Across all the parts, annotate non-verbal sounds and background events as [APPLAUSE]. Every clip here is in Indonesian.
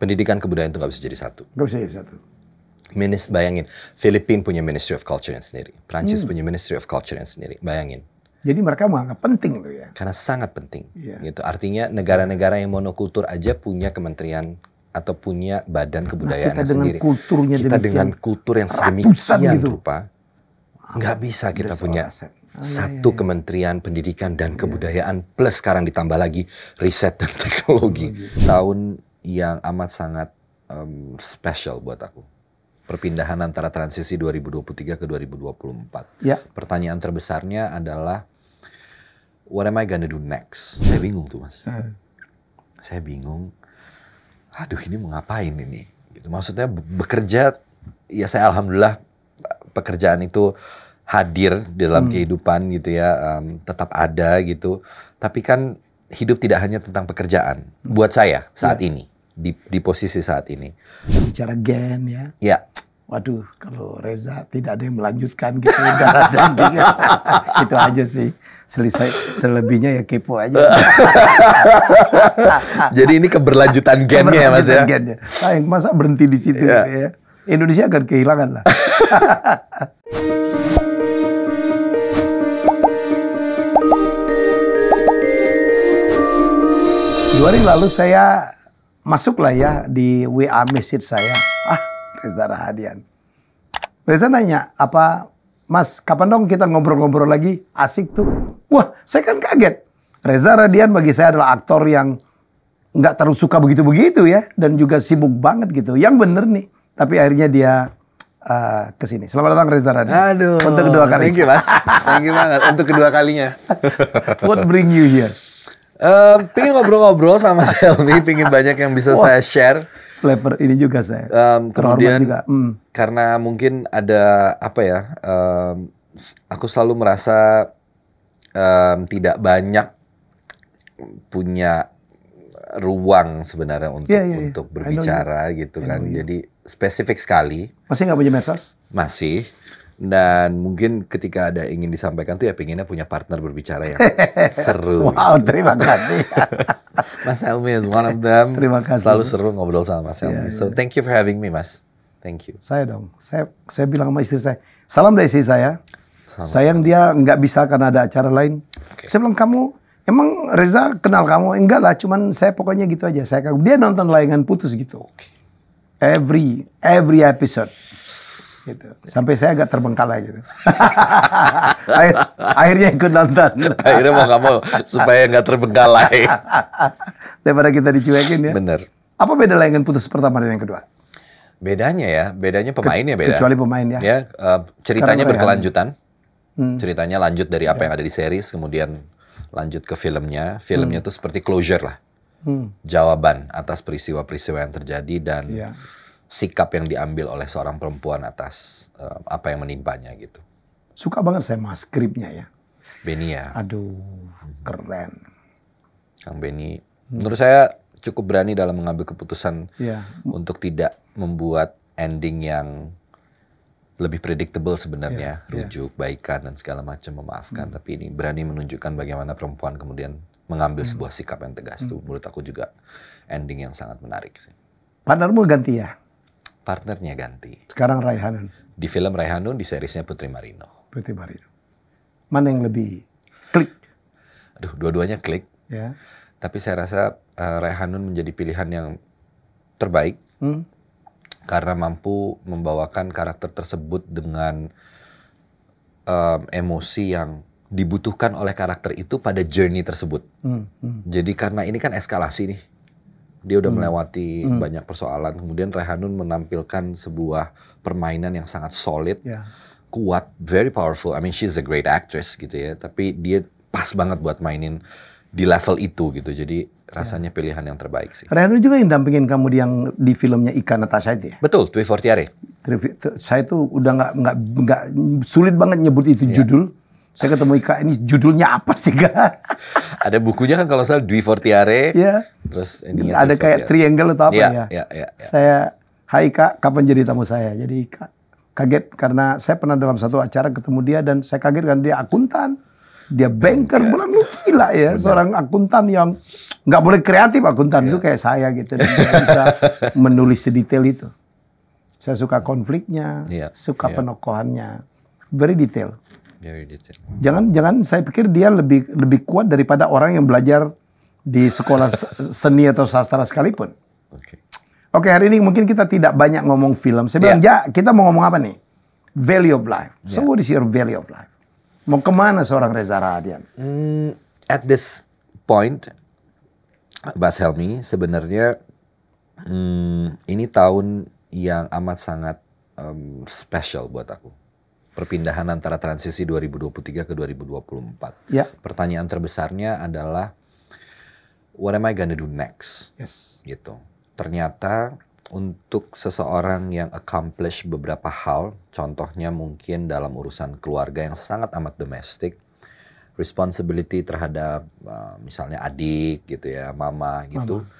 pendidikan kebudayaan itu nggak bisa jadi satu. Nggak bisa jadi satu. Minis, bayangin, Filipina punya Ministry of Culture yang sendiri, Prancis hmm. punya Ministry of Culture yang sendiri, bayangin. Jadi mereka menganggap penting loh ya. Karena sangat penting. Yeah. Gitu. Artinya negara-negara yang monokultur aja punya kementerian atau punya badan kebudayaan nah, kita dengan sendiri. Kulturnya kita dengan kultur yang sedemikian gitu. rupa nggak bisa kita punya Oh, satu iya, iya. kementerian pendidikan dan iya. kebudayaan iya. plus sekarang ditambah lagi riset dan teknologi. Tahun yang amat sangat um, special buat aku. Perpindahan antara transisi 2023 ke 2024. Ya. Pertanyaan terbesarnya adalah what am I gonna do next? Saya bingung tuh, Mas. Hmm. Saya bingung. Aduh, ini mau ngapain ini? Gitu. Maksudnya bekerja ya saya alhamdulillah pekerjaan itu hadir dalam hmm. kehidupan gitu ya, um, tetap ada gitu. Tapi kan hidup tidak hanya tentang pekerjaan. Buat saya saat ya. ini di, di posisi saat ini. Bicara gen ya. Ya. Waduh, kalau Reza tidak ada yang melanjutkan gitu [LAUGHS] [LAUGHS] itu aja sih. Selesai selebihnya ya kepo aja. [LAUGHS] Jadi ini keberlanjutan gennya ya Mas ya. Gennya. Nah, yang masa berhenti di situ ya. Gitu ya. Indonesia akan kehilangan lah. Dua lalu saya masuklah ya di WA message saya. Ah, Reza Rahadian. Reza nanya, apa Mas, kapan dong kita ngobrol-ngobrol lagi? Asik tuh. Wah, saya kan kaget. Reza Radian bagi saya adalah aktor yang nggak terlalu suka begitu-begitu ya. Dan juga sibuk banget gitu. Yang bener nih. Tapi akhirnya dia uh, ke Selamat datang Reza Radian. Aduh. Untuk kedua kali. Thank you, Mas. Thank you banget. Untuk kedua kalinya. [LAUGHS] What bring you here? um, pingin ngobrol-ngobrol sama [LAUGHS] Selmi, pingin banyak yang bisa Wah. saya share. Flavor ini juga saya. Um, kemudian juga. Mm. karena mungkin ada apa ya, um, aku selalu merasa um, tidak banyak punya ruang sebenarnya untuk yeah, yeah, yeah. untuk berbicara gitu kan. Jadi spesifik sekali. Masih nggak punya medsos? Masih dan mungkin ketika ada ingin disampaikan tuh ya pengennya punya partner berbicara yang [LAUGHS] seru. wow, gitu. terima kasih. [LAUGHS] Mas Helmi is one of them. Terima kasih. Selalu seru ngobrol sama Mas Helmi. Iya, yeah, yeah. So iya. thank you for having me, Mas. Thank you. Saya dong. Saya saya bilang sama istri saya, salam dari istri saya. Salam. Sayang dia nggak bisa karena ada acara lain. Okay. Saya bilang kamu emang Reza kenal kamu? Enggak lah, cuman saya pokoknya gitu aja. Saya dia nonton layangan putus gitu. Every every episode gitu. Sampai saya agak terbengkalai gitu. [LAUGHS] akhirnya ikut nonton. akhirnya mau nggak mau supaya nggak terbengkalai. [LAUGHS] Daripada kita dicuekin ya. Bener. Apa beda layangan putus pertama dan yang kedua? Bedanya ya, bedanya pemainnya beda. Kecuali pemain ya. ya uh, ceritanya berkelanjutan. Hmm. Ceritanya lanjut dari apa ya. yang ada di series, kemudian lanjut ke filmnya. Filmnya hmm. seperti closure lah. Hmm. Jawaban atas peristiwa-peristiwa yang terjadi dan... Ya sikap yang diambil oleh seorang perempuan atas uh, apa yang menimpanya gitu. Suka banget saya mas skripnya ya. Beni ya. Aduh, mhm. keren. Kang Beni, hmm. menurut saya cukup berani dalam mengambil keputusan ya. untuk tidak membuat ending yang lebih predictable sebenarnya, ya. rujuk, baikan dan segala macam memaafkan, hmm. tapi ini berani menunjukkan bagaimana perempuan kemudian mengambil hmm. sebuah sikap yang tegas hmm. itu menurut aku juga ending yang sangat menarik sih. Narmul ganti ya? partnernya ganti. Sekarang Raihanun. Di film Raihanun, di seriesnya Putri Marino. Putri Marino. Mana yang lebih klik? Aduh, dua-duanya klik. Ya. Tapi saya rasa uh, eh, Raihanun menjadi pilihan yang terbaik. Hmm. Karena mampu membawakan karakter tersebut dengan um, emosi yang dibutuhkan oleh karakter itu pada journey tersebut. Hmm. Hmm. Jadi karena ini kan eskalasi nih dia udah hmm. melewati hmm. banyak persoalan. Kemudian Rehanun menampilkan sebuah permainan yang sangat solid, yeah. kuat, very powerful. I mean she's a great actress gitu ya. Tapi dia pas banget buat mainin di level itu gitu. Jadi ya. rasanya yeah. pilihan yang terbaik sih. Rehanun juga yang dampingin kamu di yang di filmnya Ika Natasha itu ya? Betul, Twi Fortiare. Saya tuh udah nggak nggak nggak sulit banget nyebut itu yeah. judul. Saya ketemu Ika ini judulnya apa sih kak? Ada bukunya kan kalau saya Dwi Fortiare. Yeah. Terus ini ada kayak ya. triangle atau apa iya, ya, ya. Ya, ya, ya. Saya, hai kak, kapan jadi tamu saya? Jadi kak, kaget karena saya pernah dalam satu acara ketemu dia dan saya kaget karena dia akuntan. Dia banker, bulan bilang lu gila ya Benar. seorang akuntan yang nggak boleh kreatif akuntan ya. itu kayak saya gitu dan bisa [LAUGHS] menulis sedetail itu. Saya suka konfliknya, ya. suka ya. penokohannya, very detail. Very detail. Jangan jangan saya pikir dia lebih lebih kuat daripada orang yang belajar di sekolah seni atau sastra sekalipun. Oke. Okay. Oke, okay, hari ini mungkin kita tidak banyak ngomong film. Saya bilang, yeah. "Ja, kita mau ngomong apa nih?" Value of life. Yeah. So what is your value of life? Mau kemana seorang Reza Radian? Mm, at this point, Bas Helmi, sebenarnya mm, ini tahun yang amat sangat um, special buat aku. Perpindahan antara transisi 2023 ke 2024. Yeah. Pertanyaan terbesarnya adalah what am I gonna do next? Yes. Gitu. Ternyata untuk seseorang yang accomplish beberapa hal, contohnya mungkin dalam urusan keluarga yang sangat amat domestik, responsibility terhadap uh, misalnya adik gitu ya, mama gitu, mama.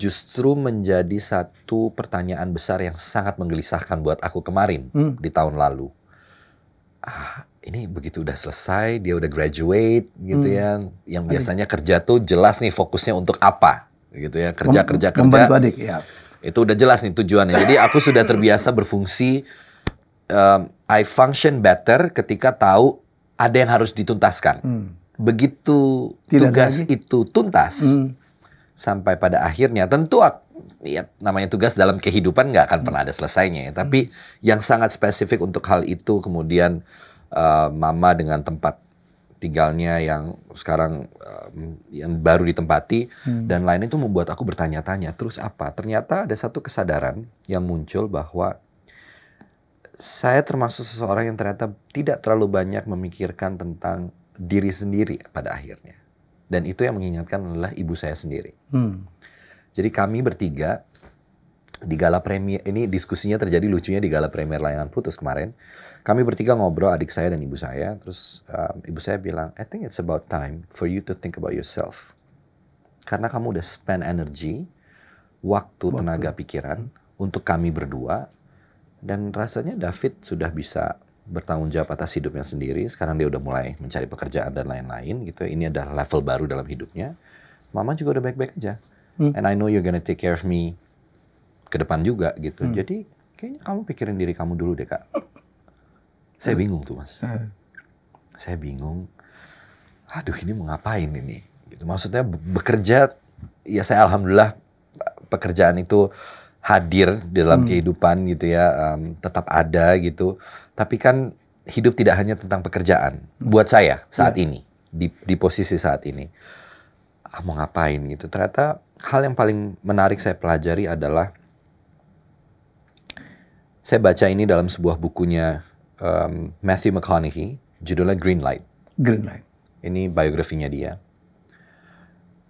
justru menjadi satu pertanyaan besar yang sangat menggelisahkan buat aku kemarin hmm. di tahun lalu. Ah, ini begitu udah selesai, dia udah graduate gitu hmm. ya, yang biasanya adik. kerja tuh jelas nih fokusnya untuk apa, gitu ya, kerja Mem kerja kerja. adik, ya. Itu udah jelas nih tujuannya. Jadi aku sudah terbiasa berfungsi, um, I function better ketika tahu ada yang harus dituntaskan. Hmm. Begitu Tidak tugas lagi. itu tuntas, hmm. sampai pada akhirnya tentu ya namanya tugas dalam kehidupan nggak akan pernah ada selesainya. Ya. Tapi hmm. yang sangat spesifik untuk hal itu kemudian Eh, mama dengan tempat tinggalnya yang sekarang um, yang baru ditempati hmm. dan lain itu membuat aku bertanya-tanya terus apa ternyata ada satu kesadaran yang muncul bahwa saya termasuk seseorang yang ternyata tidak terlalu banyak memikirkan tentang diri sendiri pada akhirnya dan itu yang mengingatkan adalah ibu saya sendiri hmm. jadi kami bertiga di gala premier ini diskusinya terjadi lucunya di gala premier layangan putus kemarin kami bertiga ngobrol adik saya dan ibu saya terus um, ibu saya bilang I think it's about time for you to think about yourself karena kamu udah spend energy waktu, waktu. tenaga pikiran untuk kami berdua dan rasanya David sudah bisa bertanggung jawab atas hidupnya sendiri sekarang dia udah mulai mencari pekerjaan dan lain-lain gitu ini adalah level baru dalam hidupnya mama juga udah baik-baik aja hmm. and I know you're gonna take care of me ke depan juga gitu hmm. jadi kayaknya kamu pikirin diri kamu dulu deh kak saya bingung tuh mas. Hmm. Saya bingung. Aduh ini mau ngapain ini? Gitu. Maksudnya bekerja, ya saya alhamdulillah pekerjaan itu hadir dalam hmm. kehidupan gitu ya, um, tetap ada gitu. Tapi kan hidup tidak hanya tentang pekerjaan. Hmm. Buat saya saat yeah. ini di, di posisi saat ini ah, mau ngapain gitu. Ternyata hal yang paling menarik saya pelajari adalah saya baca ini dalam sebuah bukunya um, Matthew McConaughey, judulnya Green Light. Green Light. Ini biografinya dia.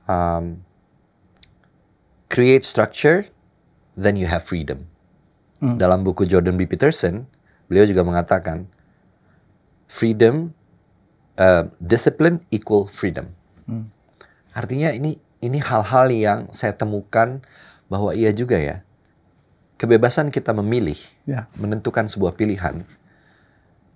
Um, create structure, then you have freedom. Hmm. Dalam buku Jordan B. Peterson, beliau juga mengatakan, freedom, uh, discipline equal freedom. Hmm. Artinya ini ini hal-hal yang saya temukan bahwa iya juga ya, kebebasan kita memilih, yeah. menentukan sebuah pilihan,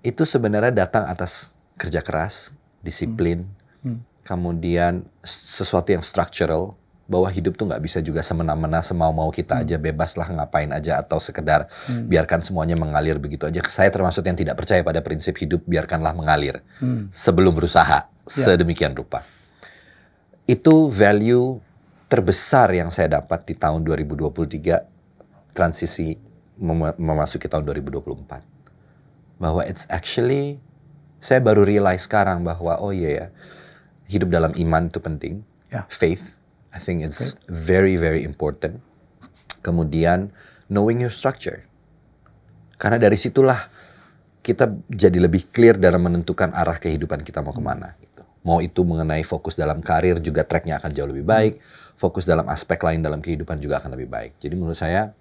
itu sebenarnya datang atas kerja keras, disiplin, hmm. Hmm. kemudian sesuatu yang structural bahwa hidup tuh nggak bisa juga semena-mena semau-mau kita hmm. aja bebas lah ngapain aja atau sekedar hmm. biarkan semuanya mengalir begitu aja. Saya termasuk yang tidak percaya pada prinsip hidup biarkanlah mengalir hmm. sebelum berusaha ya. sedemikian rupa. Itu value terbesar yang saya dapat di tahun 2023 transisi mem memasuki tahun 2024 bahwa it's actually saya baru realize sekarang bahwa oh iya ya hidup dalam iman itu penting. Yeah. Faith, I think it's okay. very very important. Kemudian knowing your structure. Karena dari situlah kita jadi lebih clear dalam menentukan arah kehidupan kita mau kemana. Hmm. Gitu. Mau itu mengenai fokus dalam karir juga tracknya akan jauh lebih baik. Hmm. Fokus dalam aspek lain dalam kehidupan juga akan lebih baik. Jadi menurut saya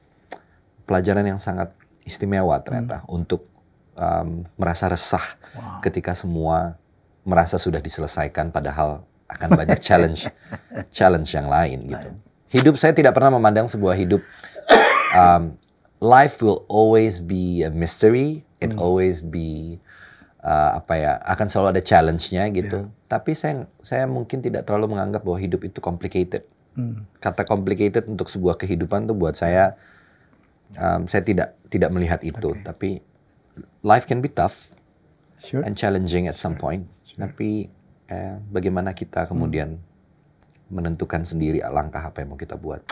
pelajaran yang sangat istimewa ternyata hmm. untuk um, merasa resah wow. ketika semua merasa sudah diselesaikan padahal akan banyak challenge [LAUGHS] challenge yang lain gitu. Hidup saya tidak pernah memandang sebuah hidup um, life will always be a mystery, it hmm. always be uh, apa ya, akan selalu ada challenge-nya gitu. Yeah. Tapi saya saya mungkin tidak terlalu menganggap bahwa hidup itu complicated. Hmm. Kata complicated untuk sebuah kehidupan tuh buat saya um, saya tidak tidak melihat itu, okay. tapi life can be tough sure. and challenging at some point. Sure. Tapi eh, bagaimana kita hmm. kemudian hmm. menentukan sendiri langkah apa yang mau kita buat?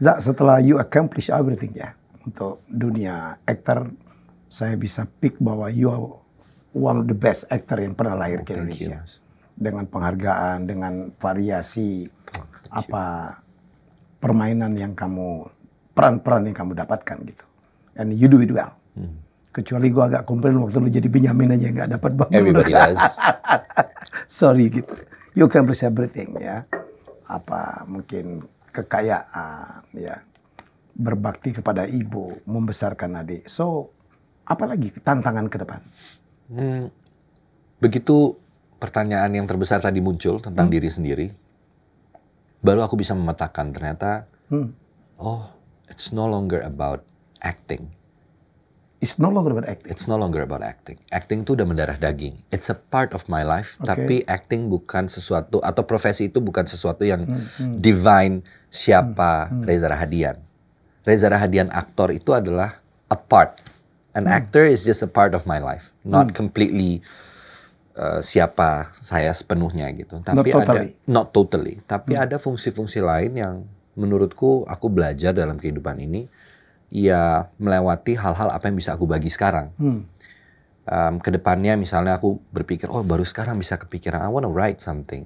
Zak, setelah you accomplish everything ya untuk dunia aktor, saya bisa pick bahwa you are one of the best actor yang pernah lahir oh, ke Indonesia. You. Dengan penghargaan, dengan variasi oh, apa permainan yang kamu peran-peran yang kamu dapatkan gitu. And you do it well. Hmm kecuali gue agak komplain waktu lu jadi Benjamin aja nggak dapat banget. Everybody does. [LAUGHS] Sorry gitu. You can bless everything ya. Apa mungkin kekayaan ya. Berbakti kepada ibu, membesarkan adik. So, apalagi tantangan ke depan? Hmm, begitu pertanyaan yang terbesar tadi muncul tentang hmm. diri sendiri, baru aku bisa memetakan ternyata, hmm. oh, it's no longer about acting It's no longer about acting. It's no longer about acting. Acting itu udah mendarah daging. It's a part of my life. Okay. Tapi acting bukan sesuatu atau profesi itu bukan sesuatu yang hmm, hmm. divine siapa hmm, hmm. Reza Rahadian. Reza Rahadian aktor itu adalah a part. An hmm. actor is just a part of my life, not hmm. completely uh, siapa saya sepenuhnya gitu. Tapi not totally. ada not totally. Tapi hmm. ada fungsi-fungsi lain yang menurutku aku belajar dalam kehidupan ini ya melewati hal-hal apa yang bisa aku bagi sekarang. Hmm. Um, kedepannya misalnya aku berpikir, oh baru sekarang bisa kepikiran, I wanna write something.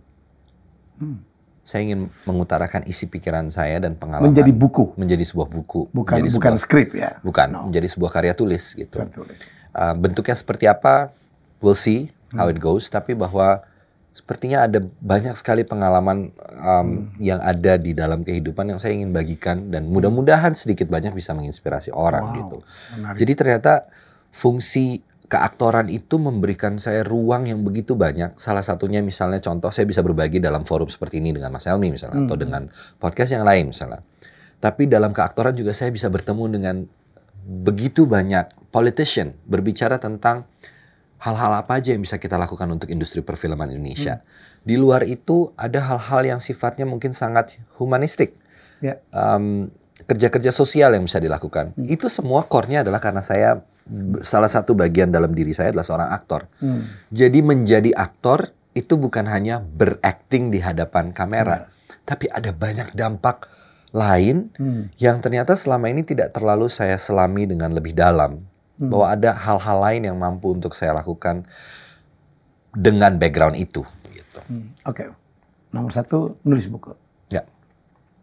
Hmm. Saya ingin mengutarakan isi pikiran saya dan pengalaman. Menjadi buku. Menjadi sebuah buku. Bukan sebuah, bukan skrip ya. Bukan, no. menjadi sebuah karya tulis gitu. Karya tulis. Uh, bentuknya seperti apa, we'll see how hmm. it goes. Tapi bahwa sepertinya ada banyak sekali pengalaman um, hmm. yang ada di dalam kehidupan yang saya ingin bagikan dan mudah-mudahan sedikit banyak bisa menginspirasi orang wow, gitu. Menarik. Jadi ternyata fungsi keaktoran itu memberikan saya ruang yang begitu banyak. Salah satunya misalnya contoh saya bisa berbagi dalam forum seperti ini dengan Mas Elmi misalnya hmm. atau dengan podcast yang lain misalnya. Tapi dalam keaktoran juga saya bisa bertemu dengan begitu banyak politician berbicara tentang hal-hal apa aja yang bisa kita lakukan untuk industri perfilman Indonesia. Hmm. Di luar itu ada hal-hal yang sifatnya mungkin sangat humanistik, yeah. Ya. um, kerja-kerja sosial yang bisa dilakukan. Hmm. Itu semua core-nya adalah karena saya salah satu bagian dalam diri saya adalah seorang aktor. Hmm. Jadi menjadi aktor itu bukan hanya berakting di hadapan kamera, hmm. tapi ada banyak dampak lain hmm. yang ternyata selama ini tidak terlalu saya selami dengan lebih dalam hmm. bahwa ada hal-hal lain yang mampu untuk saya lakukan dengan background itu. Gitu. Hmm. Oke, okay. nomor satu nulis buku. Ya.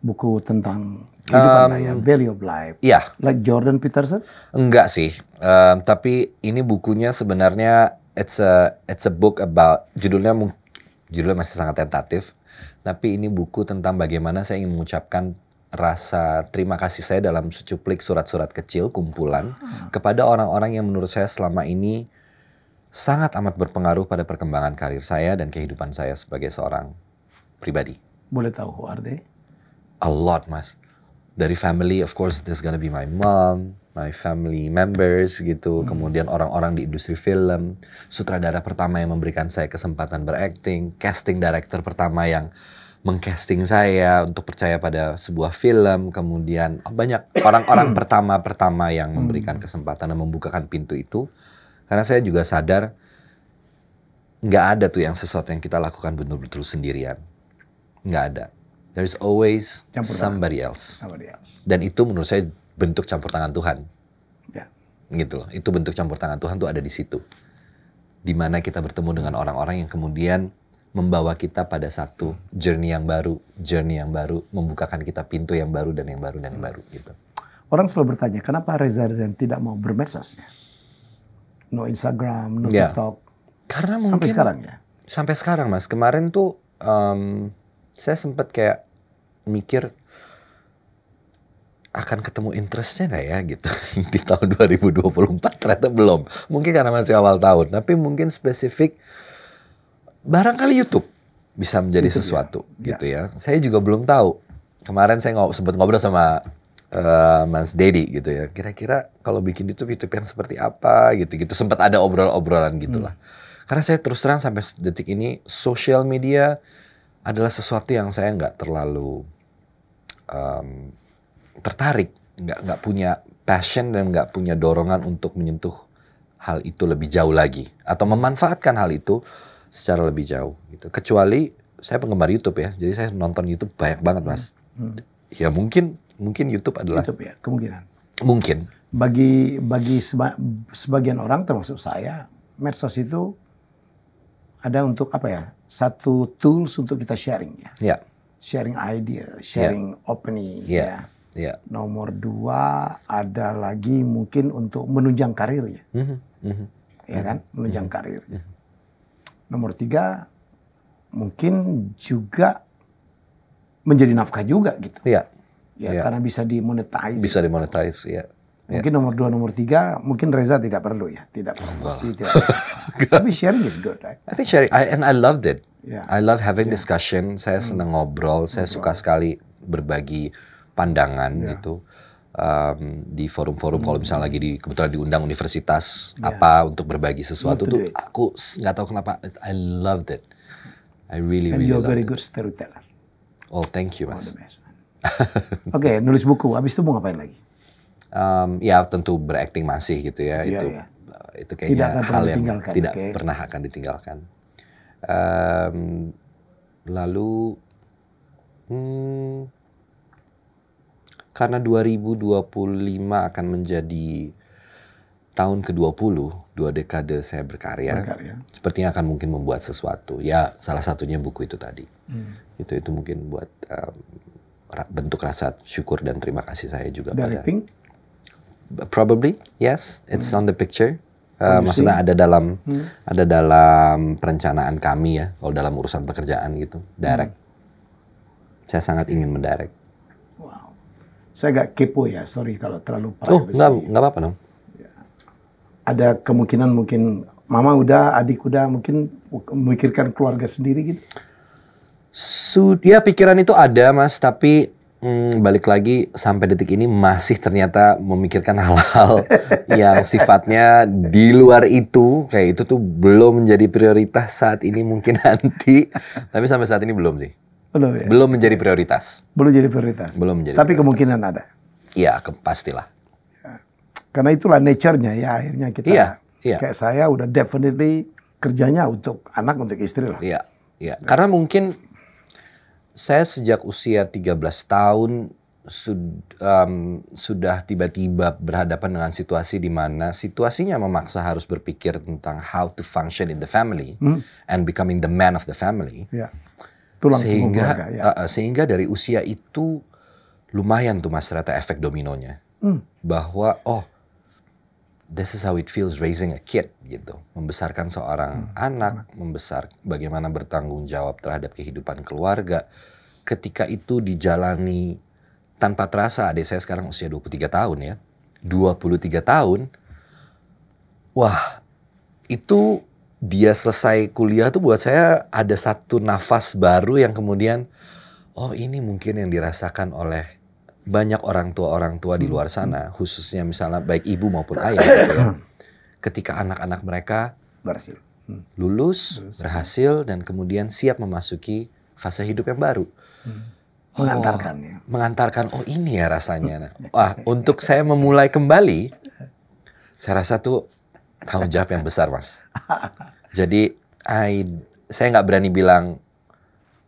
Buku tentang kehidupan um, ya? value of life. Iya. Like Jordan Peterson? Enggak sih, um, tapi ini bukunya sebenarnya it's a it's a book about judulnya judulnya masih sangat tentatif, tapi ini buku tentang bagaimana saya ingin mengucapkan rasa terima kasih saya dalam secuplik surat-surat kecil kumpulan hmm. kepada orang-orang yang menurut saya selama ini sangat amat berpengaruh pada perkembangan karir saya dan kehidupan saya sebagai seorang pribadi. Boleh tahu who are they? A lot, Mas. Dari family, of course, there's gonna be my mom, my family members gitu, hmm. kemudian orang-orang di industri film, sutradara pertama yang memberikan saya kesempatan berakting, casting director pertama yang mengcasting saya untuk percaya pada sebuah film, kemudian oh, banyak orang-orang [CLEARS THROAT] pertama-pertama yang memberikan hmm. kesempatan dan membukakan pintu itu, karena saya juga sadar nggak ada tuh yang sesuatu yang kita lakukan betul-betul sendirian, nggak ada. There is always somebody else. Somebody else. Dan itu menurut saya bentuk campur tangan Tuhan. Ya. Gitu loh. Itu bentuk campur tangan Tuhan tuh ada di situ. Dimana kita bertemu dengan orang-orang yang kemudian membawa kita pada satu journey yang baru, journey yang baru, membukakan kita pintu yang baru dan yang baru dan yang baru gitu. Orang selalu bertanya, kenapa Reza dan tidak mau bermedsos? No Instagram, no yeah. TikTok. Karena mungkin sampai sekarang ya. Sampai sekarang mas, kemarin tuh um, saya sempat kayak mikir akan ketemu interestnya nggak ya gitu [LAUGHS] di tahun 2024 ternyata belum. Mungkin karena masih awal tahun, tapi mungkin spesifik barangkali YouTube bisa menjadi YouTube, ya. sesuatu ya. gitu ya. ya. Saya juga belum tahu. Kemarin saya ngob sempat ngobrol sama uh, Mas Dedi gitu ya. Kira-kira kalau bikin YouTube YouTube yang seperti apa gitu-gitu. Sempat ada obrol-obrolan gitulah. Hmm. Karena saya terus terang sampai detik ini sosial media adalah sesuatu yang saya nggak terlalu um, tertarik, nggak nggak punya passion dan nggak punya dorongan untuk menyentuh hal itu lebih jauh lagi atau memanfaatkan hal itu secara lebih jauh gitu. Kecuali saya penggemar YouTube ya, jadi saya nonton YouTube banyak banget mas. Hmm. hmm. Ya mungkin mungkin YouTube adalah YouTube ya kemungkinan. Mungkin. Bagi bagi seba, sebagian orang termasuk saya, medsos itu ada untuk apa ya? Satu tools untuk kita sharing ya. Yeah. Sharing idea, sharing yeah. opening yeah. ya. Yeah. Ya. Nomor dua ada lagi mungkin untuk menunjang karir ya, mm -hmm. Mm -hmm. ya kan, mhm. menunjang mm -hmm. karir. Mm -hmm. Nomor tiga, mungkin juga menjadi nafkah juga gitu. Iya. Ya, ya. karena bisa dimonetize. Bisa dimonetize, gitu. ya. Mungkin ya. nomor dua, nomor tiga, mungkin Reza tidak perlu ya, tidak promosi, tidak. [LAUGHS] Tapi sharing is good, right? I think sharing, I, and I loved it. Yeah. I love having yeah. discussion. Saya hmm. senang ngobrol. Saya ngobrol. Hmm. suka sekali berbagi pandangan yeah. gitu um, di forum-forum hmm. kalau misalnya lagi di kebetulan diundang universitas yeah. apa untuk berbagi sesuatu tuh it. aku nggak tahu kenapa I loved it. I really And really you're very it. good storyteller. Oh, thank you, Mas. Oke, [LAUGHS] okay, nulis buku. abis itu mau ngapain lagi? Um, ya, tentu berakting masih gitu ya. Yeah, itu yeah. Uh, itu kayaknya tidak hal yang tidak okay. pernah akan ditinggalkan. Um, lalu hmm, karena 2025 akan menjadi tahun ke-20, dua dekade saya berkarya, berkarya, sepertinya akan mungkin membuat sesuatu. Ya, salah satunya buku itu tadi. Hmm. Itu itu mungkin buat um, bentuk rasa syukur dan terima kasih saya juga Directing? pada probably yes, it's hmm. on the picture. Uh, maksudnya ada dalam hmm. ada dalam perencanaan kami ya, kalau dalam urusan pekerjaan gitu, direct. Hmm. Saya sangat ingin mendirect. Saya agak kepo ya, sorry kalau terlalu privacy. Oh, nggak apa-apa dong. Ya. Ada kemungkinan mungkin mama udah, adik udah, mungkin memikirkan keluarga sendiri gitu? Sudah ya, pikiran itu ada mas, tapi hmm, balik lagi sampai detik ini masih ternyata memikirkan [LAUGHS] hal-hal yang sifatnya di luar itu kayak itu tuh belum menjadi prioritas saat ini mungkin nanti tapi sampai saat ini belum sih belum ya? Belum menjadi prioritas. Belum jadi prioritas. Belum menjadi. Tapi prioritas. kemungkinan ada. Iya, ke, pastilah. Ya. Karena itulah nature-nya ya akhirnya kita. Iya, iya. Kayak saya udah definitely kerjanya untuk anak untuk istri lah. Iya, iya. Karena mungkin saya sejak usia 13 tahun sud, um, sudah tiba-tiba berhadapan dengan situasi di mana situasinya memaksa harus berpikir tentang how to function in the family hmm. and becoming the man of the family. Yeah tulang sehingga, punggung keluarga. Ya. Uh, sehingga dari usia itu lumayan tuh mas Rata efek dominonya. Hmm. Bahwa oh this is how it feels raising a kid gitu. Membesarkan seorang hmm. anak, hmm. membesar bagaimana bertanggung jawab terhadap kehidupan keluarga. Ketika itu dijalani tanpa terasa, adik saya sekarang usia 23 tahun ya. 23 tahun. Wah, itu dia selesai kuliah tuh buat saya ada satu nafas baru yang kemudian oh ini mungkin yang dirasakan oleh banyak orang tua orang tua di luar hmm. sana khususnya misalnya baik ibu maupun [COUGHS] ayah gitu ya. ketika anak-anak mereka berhasil hmm. lulus berhasil. berhasil dan kemudian siap memasuki fase hidup yang baru hmm. Oh, mengantarkan ya. Mengantarkan oh ini ya rasanya. [LAUGHS] Nah, wah, untuk saya memulai kembali saya rasa tuh tanggung jawab yang besar mas. Jadi I, saya nggak berani bilang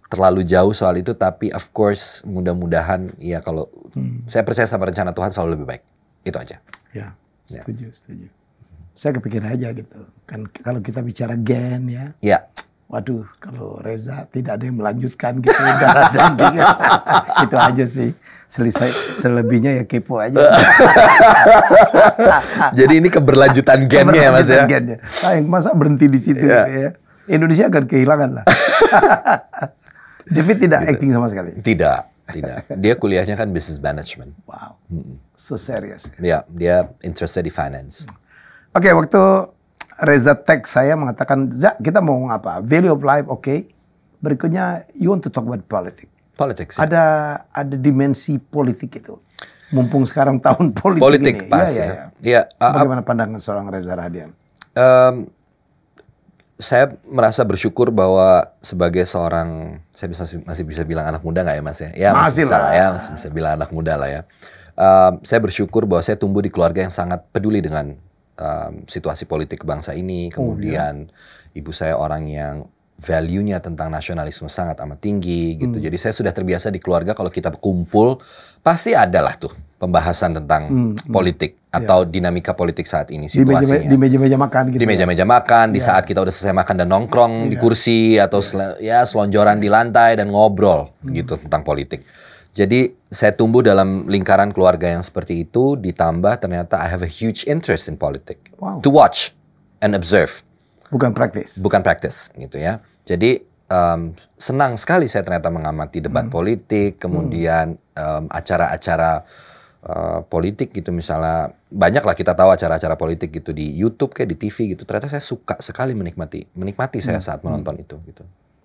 terlalu jauh soal itu, tapi of course mudah-mudahan ya kalau hmm. saya percaya sama rencana Tuhan selalu lebih baik. Itu aja. Ya, ya. setuju, ya. setuju. Saya kepikiran aja gitu. Kan kalau kita bicara gen ya. Ya. Waduh, kalau Reza tidak ada yang melanjutkan gitu, [LAUGHS] darah dagingnya. [LAUGHS] itu aja sih selesai selebihnya ya kepo aja. [LAUGHS] Jadi ini keberlanjutan gennya ya Mas ya. Gennya. Nah, yang masa berhenti di situ yeah. Gitu ya. Indonesia akan kehilangan lah. [LAUGHS] David tidak acting sama sekali. Tidak, tidak. Dia kuliahnya kan business management. Wow. So serious. Ya, dia interested di finance. Hmm. Oke, okay, waktu Reza tag saya mengatakan, "Zak, kita mau ngapa? Value of life, oke. Okay. Berikutnya you want to talk about politics." Politik. Ya. Ada ada dimensi politik itu. Mumpung sekarang tahun politik, politik ini. pas iya, ya. ya. ya. ya Bagaimana ah. pandangan seorang Reza Rahadian? Um, saya merasa bersyukur bahwa sebagai seorang saya bisa masih bisa bilang anak muda nggak ya mas ya? Ya masih, masih bisa lah. ya masih bisa bilang anak muda lah ya. Um, saya bersyukur bahwa saya tumbuh di keluarga yang sangat peduli dengan um, situasi politik bangsa ini. Kemudian oh, iya. ibu saya orang yang value-nya tentang nasionalisme sangat amat tinggi gitu. Hmm. Jadi saya sudah terbiasa di keluarga kalau kita berkumpul pasti adalah tuh pembahasan tentang hmm. hmm. politik iya. atau yeah. dinamika politik saat ini situasinya. Di meja-meja makan gitu. Di ya? meja-meja makan, ya? di iya. saat kita udah selesai makan dan nongkrong yeah. di kursi atau iya. sel ya selonjoran di lantai dan ngobrol hmm. gitu tentang politik. Jadi saya tumbuh dalam lingkaran keluarga yang seperti itu ditambah ternyata I have a huge interest in politics. Wow. To watch and observe Bukan praktis. Bukan praktis gitu ya. Jadi um, senang sekali saya ternyata mengamati debat hmm. politik, kemudian acara acara-acara uh, politik gitu misalnya banyak lah kita tahu acara-acara politik gitu di YouTube kayak di TV gitu. Ternyata saya suka sekali menikmati menikmati saya hmm. saat menonton itu gitu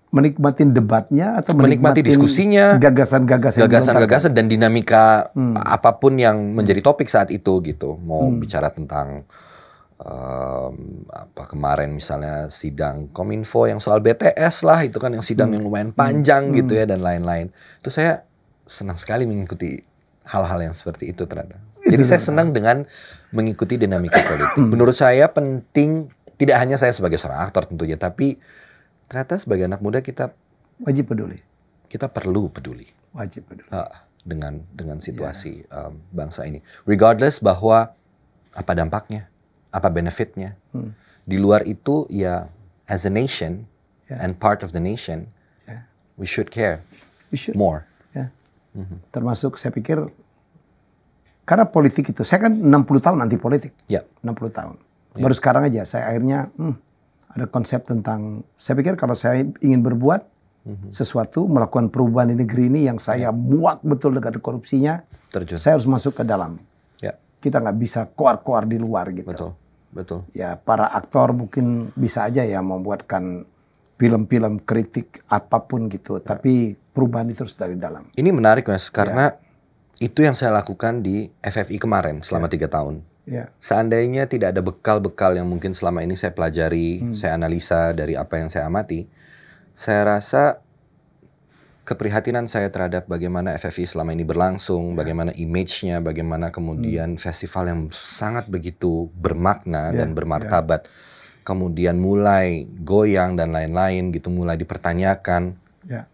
menikmati debatnya atau menikmati diskusinya, gagasan-gagasan, gagasan-gagasan dan dinamika hmm. apapun yang menjadi hmm. topik saat itu gitu. Mau hmm. bicara tentang um, apa kemarin misalnya sidang kominfo yang soal BTS lah itu kan yang sidang hmm. yang lumayan panjang hmm. gitu ya hmm. dan lain-lain. Itu saya senang sekali mengikuti hal-hal yang seperti itu ternyata. [LAUGHS] Jadi saya senang dengan mengikuti dinamika [COUGHS] politik. Menurut saya penting tidak hanya saya sebagai seorang aktor tentunya, tapi ternyata sebagai anak muda kita wajib peduli. Kita perlu peduli. Wajib peduli. Uh, dengan dengan iya. situasi yeah. um, bangsa ini, regardless bahwa apa dampaknya apa benefitnya. Hmm. Di luar itu ya as a nation yeah. and part of the nation, yeah. we should care we should. more. Yeah. Mm-hmm. Termasuk saya pikir karena politik itu, saya kan 60 tahun anti politik. Yeah. 60 tahun. Yeah. Baru sekarang aja saya akhirnya hmm, ada konsep tentang saya pikir kalau saya ingin berbuat mm-hmm. sesuatu melakukan perubahan di negeri ini yang saya yeah. muak betul dengan korupsinya, Terjun. saya harus masuk ke dalam kita nggak bisa koar keluar di luar gitu. Betul, betul. Ya para aktor mungkin bisa aja ya membuatkan film-film kritik apapun gitu, ya. tapi perubahan itu harus dari dalam. Ini menarik mas, ya. karena ya. itu yang saya lakukan di FFI kemarin selama ya. tiga ya. tahun. Ya. Seandainya tidak ada bekal-bekal yang mungkin selama ini saya pelajari, hmm. saya analisa dari apa yang saya amati, saya rasa keprihatinan saya terhadap bagaimana FFI selama ini berlangsung, ya. bagaimana image-nya, bagaimana kemudian hmm. festival yang sangat begitu bermakna yeah, dan ya. bermartabat, yeah. kemudian mulai goyang dan lain-lain gitu, mulai dipertanyakan. Yeah.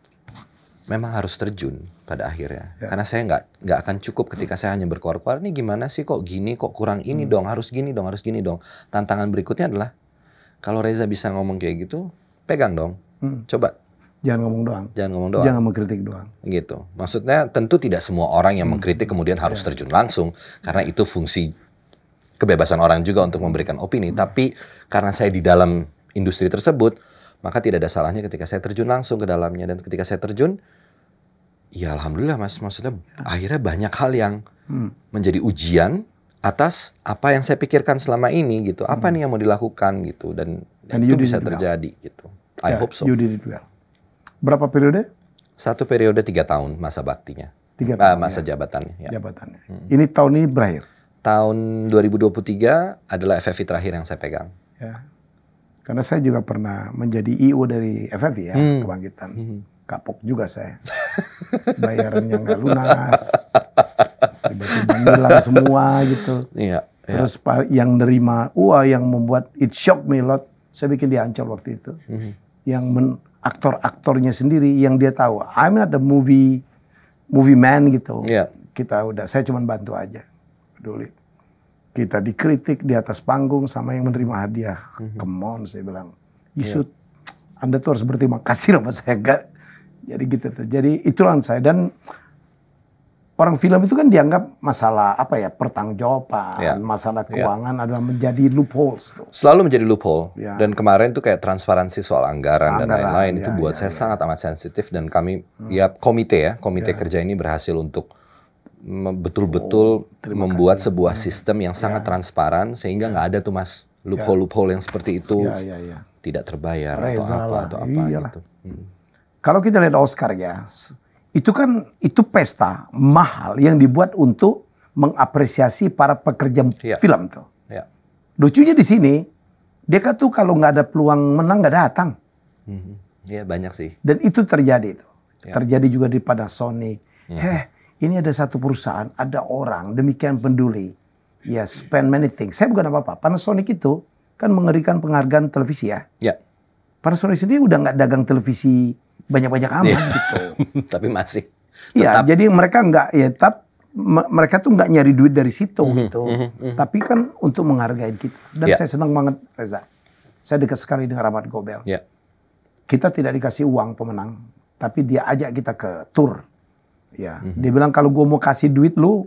Memang harus terjun pada akhirnya, yeah. karena saya nggak nggak akan cukup ketika saya hanya berkoar-koar. Ini gimana sih kok gini, kok kurang ini hmm. dong, harus gini dong, harus gini dong. Tantangan berikutnya adalah kalau Reza bisa ngomong kayak gitu, pegang dong, hmm. coba Jangan ngomong doang. Jangan ngomong doang. Jangan mengkritik doang. Gitu. Maksudnya tentu tidak semua orang yang mengkritik kemudian harus yeah. terjun langsung karena itu fungsi kebebasan orang juga untuk memberikan opini, hmm. tapi karena saya di dalam industri tersebut, maka tidak ada salahnya ketika saya terjun langsung ke dalamnya dan ketika saya terjun ya alhamdulillah Mas, maksudnya yeah. akhirnya banyak hal yang hmm. menjadi ujian atas apa yang saya pikirkan selama ini gitu. Apa hmm. nih yang mau dilakukan gitu dan, dan itu bisa terjadi well. gitu. I yeah, hope so. You did it well. Berapa periode? Satu periode tiga tahun masa baktinya. Tiga ah, tahun. Uh, masa ya. jabatannya. Ya. Jabatannya. Hmm. Ini tahun ini berakhir. Tahun 2023 adalah FFI terakhir yang saya pegang. Ya. Karena saya juga pernah menjadi IO dari FFI ya, hmm. kebangkitan. Hmm. Kapok juga saya. Bayaran yang nggak lunas. Tiba-tiba hilang semua gitu. Iya. iya. Terus yang nerima, wah yang membuat it shock me lot. Saya bikin di Ancol waktu itu. Hmm. Yang men, aktor-aktornya sendiri yang dia tahu. I'm not the movie movie man gitu. Yeah. Kita udah saya cuma bantu aja. Peduli. Kita dikritik di atas panggung sama yang menerima hadiah. Mm-hmm. Come on saya bilang. You yeah. should anda tuh harus berterima kasih sama saya enggak. Jadi gitu tuh. Jadi itulah saya dan orang film itu kan dianggap masalah apa ya pertanggungjawaban, ya. masalah ya. keuangan ya. adalah menjadi loophole Selalu menjadi loophole. Ya. Dan kemarin tuh kayak transparansi soal anggaran, anggaran dan lain-lain ya, itu buat ya, saya ya. sangat amat sensitif dan kami hmm. ya komite ya komite ya. kerja ini berhasil untuk betul-betul oh, membuat kasih. sebuah hmm. sistem yang sangat ya. transparan sehingga ya. nggak ya. ada tuh mas ya. loophole loophole yang seperti itu ya, ya, ya. tidak terbayar Reza atau apa lah. atau apa Iyalah. gitu. Hmm. Kalau kita lihat Oscar ya itu kan itu pesta mahal yang dibuat untuk mengapresiasi para pekerja ya. film tuh. Ya. Lucunya di sini dia tuh kalau nggak ada peluang menang nggak datang. Mhm. Iya banyak sih. Dan itu terjadi tuh. Ya. Terjadi juga di pada Sony Mm. Heh, ini ada satu perusahaan, ada orang demikian peduli. Ya, spend many things. Saya bukan apa-apa. Panasonic itu kan mengerikan penghargaan televisi ya. Ya. Panasonic sendiri udah nggak dagang televisi banyak-banyak iya. aman yeah. gitu. [LAUGHS] Tapi masih. Iya, jadi mereka nggak ya tetap mereka tuh nggak nyari duit dari situ mm -hmm, gitu. Mm -hmm. Tapi kan untuk menghargai kita. Dan yeah. saya senang banget Reza. Saya dekat sekali dengan Rahmat Gobel. Yeah. Kita tidak dikasih uang pemenang, tapi dia ajak kita ke tour. Ya, mm -hmm. dia bilang kalau gue mau kasih duit lu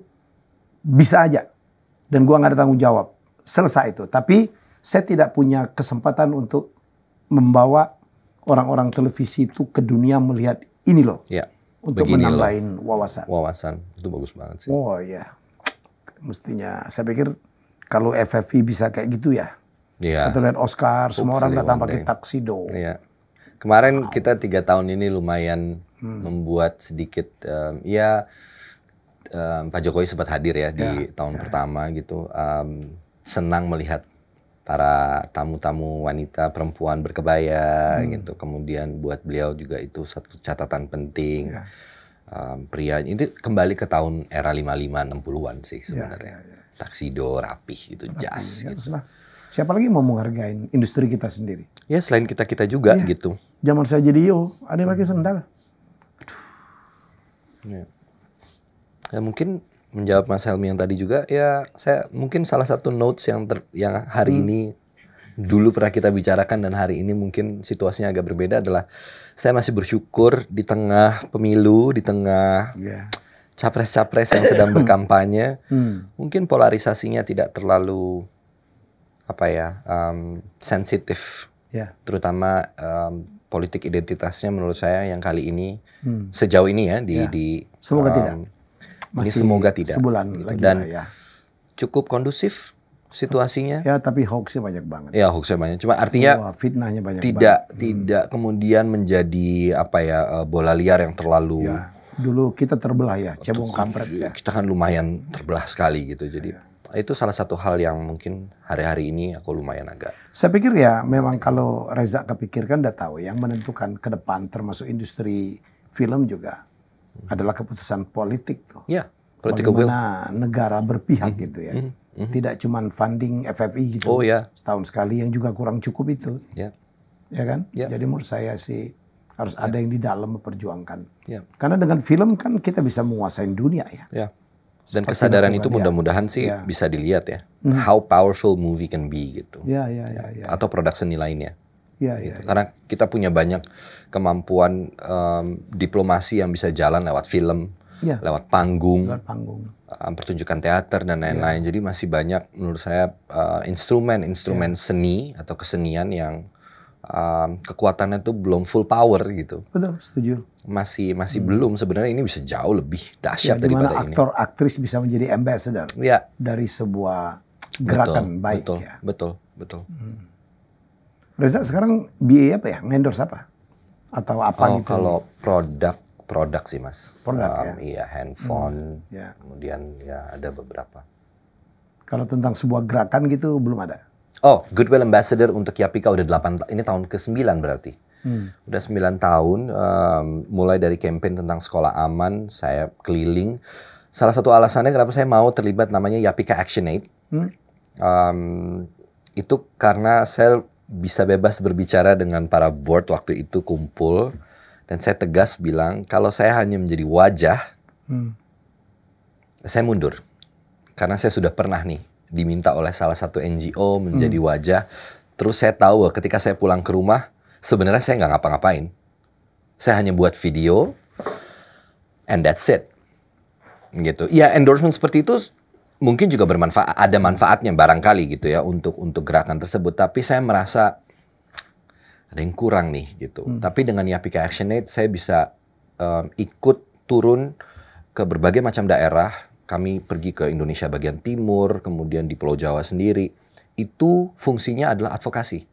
bisa aja. Dan gue nggak ada tanggung jawab. Selesai itu. Tapi saya tidak punya kesempatan untuk membawa orang-orang televisi itu ke dunia melihat ini loh. Ya. Untuk menambahin wawasan. Wawasan. Itu bagus banget sih. Oh iya. Mestinya saya pikir kalau FFI bisa kayak gitu ya. Iya. Kita lihat Oscar, Hopefully semua orang datang pakai taksido. Iya. Kemarin wow. kita tiga tahun ini lumayan hmm. membuat sedikit, um, ya um, Pak Jokowi sempat hadir ya, ya di iya. tahun ya. pertama gitu. Um, senang melihat para tamu-tamu wanita perempuan berkebaya hmm. gitu. Kemudian buat beliau juga itu satu catatan penting. ya. Um, pria itu kembali ke tahun era 55 60-an sih iya, sebenarnya. ya, ya, ya. Taksido rapih gitu, jas ya, gitu. siapa lagi mau menghargai industri kita sendiri? Ya selain kita-kita juga iya. gitu. Zaman saya jadi yo, ada yang pakai hmm. sendal. ya. Ya mungkin menjawab Mas Helmi yang tadi juga ya saya mungkin salah satu notes yang ter, yang hari hmm. ini dulu pernah kita bicarakan dan hari ini mungkin situasinya agak berbeda adalah saya masih bersyukur di tengah pemilu di tengah capres iya. capres-capres yang sedang [COUGHS] berkampanye hmm. mungkin polarisasinya tidak terlalu apa ya um, sensitif yeah. terutama um, politik identitasnya menurut saya yang kali ini hmm. sejauh ini ya di yeah. di semoga um, tidak masih Ini semoga tidak. Sebulan gitu. lagi Dan ya. cukup kondusif situasinya. Ya, tapi hoaxnya banyak banget. Ya, hoaxnya banyak. Cuma artinya oh, fitnahnya banyak. Tidak, banget. Hmm. tidak hmm. kemudian menjadi apa ya eh, bola liar yang terlalu. Ya. Dulu kita terbelah ya, cebong kampret ya. Iya, kita kan lumayan terbelah sekali gitu. Ya, Jadi ya. itu salah satu hal yang mungkin hari-hari ini aku lumayan agak. Saya pikir ya, memang kalau Reza kepikirkan udah tahu yang menentukan ke depan termasuk industri film juga adalah keputusan politik tuh. Ya, politik Bagaimana will. negara berpihak hmm. gitu ya. Hmm. Hmm. Tidak cuma funding FFI gitu. Oh ya. Setahun sekali yang juga kurang cukup itu. Ya. Ya kan? Ya. Jadi menurut saya sih harus ya. ada yang di dalam memperjuangkan. Ya. Karena dengan film kan kita bisa menguasai dunia ya. ya. Dan Seperti kesadaran itu ya. mudah-mudahan sih ya. bisa dilihat ya. Hmm. How powerful movie can be gitu. Ya, ya, ya, ya. Atau produk seni lainnya. Ya, gitu. Ya, ya. Karena kita punya banyak kemampuan um, diplomasi yang bisa jalan lewat film, ya. lewat panggung, lewat panggung. Um, pertunjukan teater dan ya. lain-lain. Ya. Jadi masih banyak menurut saya eh, instrumen-instrumen uh, ya. seni atau kesenian yang um, kekuatannya tuh belum full power gitu. Betul, setuju. Masih masih hmm. belum sebenarnya ini bisa jauh lebih dahsyat ya, daripada aktor, ini. aktor aktris bisa menjadi ambassador ya. dari sebuah gerakan betul, baik betul, ya. Betul, betul. Hmm. Reza sekarang BA apa ya? Ngendorse apa? Atau apa oh, gitu? Kalau produk produk sih mas. Produk um, ya. Iya handphone. Hmm, ya. Kemudian ya ada beberapa. Kalau tentang sebuah gerakan gitu belum ada. Oh, Goodwill Ambassador untuk Yapika udah 8 ini tahun ke-9 berarti. Hmm. Udah 9 tahun um, mulai dari campaign tentang sekolah aman, saya keliling. Salah satu alasannya kenapa saya mau terlibat namanya Yapika Action Aid. Hmm. Um, itu karena saya bisa bebas berbicara dengan para board waktu itu kumpul dan saya tegas bilang kalau saya hanya menjadi wajah hmm. saya mundur karena saya sudah pernah nih diminta oleh salah satu NGO menjadi hmm. wajah terus saya tahu ketika saya pulang ke rumah sebenarnya saya nggak ngapa-ngapain saya hanya buat video and that's it gitu ya endorsement seperti itu mungkin juga bermanfaat ada manfaatnya barangkali gitu ya untuk untuk gerakan tersebut tapi saya merasa ada yang kurang nih gitu hmm. tapi dengan Yapika Action Aid saya bisa um, ikut turun ke berbagai macam daerah kami pergi ke Indonesia bagian timur kemudian di Pulau Jawa sendiri itu fungsinya adalah advokasi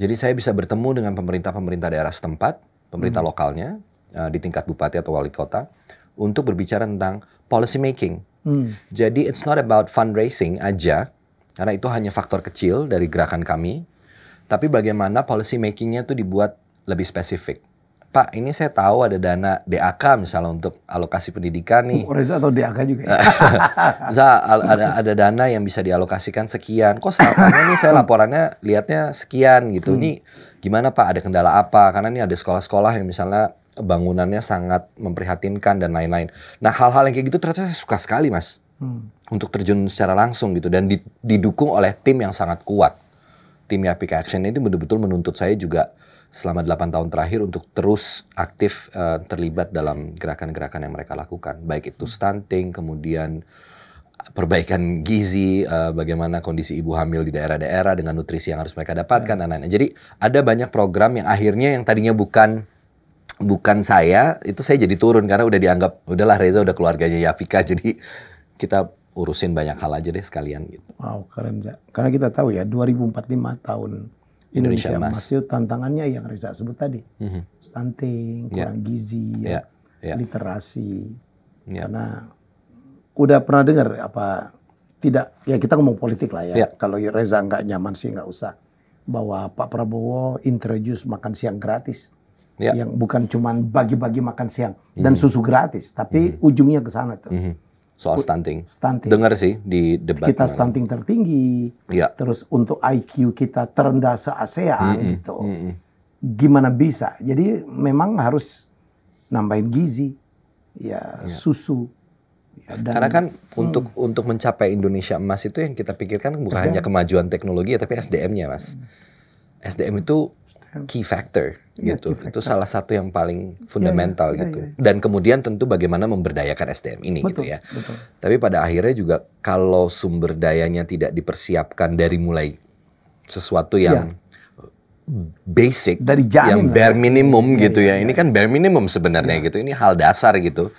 jadi saya bisa bertemu dengan pemerintah-pemerintah daerah setempat pemerintah hmm. lokalnya uh, di tingkat bupati atau wali kota untuk berbicara tentang policy making Hmm. Jadi it's not about fundraising aja, karena itu hanya faktor kecil dari gerakan kami. Tapi bagaimana policy makingnya tuh dibuat lebih spesifik. Pak, ini saya tahu ada dana DAK misalnya untuk alokasi pendidikan nih. Oh, Reza atau DAK juga. Ya? [LAUGHS] ada ada dana yang bisa dialokasikan sekian. Kok laporannya ini saya laporannya lihatnya sekian gitu. Hmm. Nih gimana Pak? Ada kendala apa? Karena ini ada sekolah-sekolah yang misalnya bangunannya sangat memprihatinkan dan lain-lain. Nah hal-hal yang kayak gitu ternyata saya suka sekali mas hmm. untuk terjun secara langsung gitu dan didukung oleh tim yang sangat kuat. Tim Yapik Action ini betul-betul menuntut saya juga selama 8 tahun terakhir untuk terus aktif uh, terlibat dalam gerakan-gerakan yang mereka lakukan, baik itu hmm. stunting, kemudian eh, perbaikan gizi, uh, bagaimana kondisi ibu hamil di daerah-daerah dengan nutrisi yang harus mereka dapatkan, ya. dan lain-lain. Jadi ada banyak program yang akhirnya yang tadinya bukan bukan saya, itu saya jadi turun karena udah dianggap udahlah Reza udah keluarganya Yafika [LAUGHS] jadi kita urusin banyak hal aja deh sekalian gitu. Wow, keren Zak. Karena kita tahu ya 2045 tahun Indonesia, Indonesia Mas. masih tantangannya yang Reza sebut tadi. Mm -hmm. Stunting, ya. kurang yeah. gizi, ya, Yeah. Ya. literasi. Yeah. Karena udah pernah dengar apa tidak ya kita ngomong politik lah ya. Yeah. Kalau Reza nggak nyaman sih nggak usah bahwa Pak Prabowo introduce makan siang gratis yeah. yang bukan cuman bagi-bagi makan siang mm. dan hmm. susu gratis, tapi mm. ujungnya ke sana tuh. Mm. Soal stunting. Stunting. Dengar sih di debat. Kita mana? stunting tertinggi. Ya. Terus untuk IQ kita terendah se-ASEAN mm gitu. Mm Gimana bisa? Jadi memang harus nambahin gizi, ya, ya. susu, ya, dan, Karena kan hmm. untuk untuk mencapai Indonesia emas itu yang kita pikirkan bukan SDM. hanya kemajuan teknologi ya tapi SDM-nya mas. SDM itu Iya. key factor ya, gitu. Key factor. Itu salah satu yang paling iya, iya, fundamental ya, ya, gitu. Ya, ya. Dan kemudian tentu bagaimana memberdayakan SDM ini gitu betul, gitu ya. Betul. Tapi pada akhirnya juga kalau sumber dayanya tidak dipersiapkan dari mulai sesuatu yang ya basic dari jam, yang ya. bare minimum ya, gitu ya. ya. Ini kan bare minimum sebenarnya ya. gitu. Ini hal dasar gitu.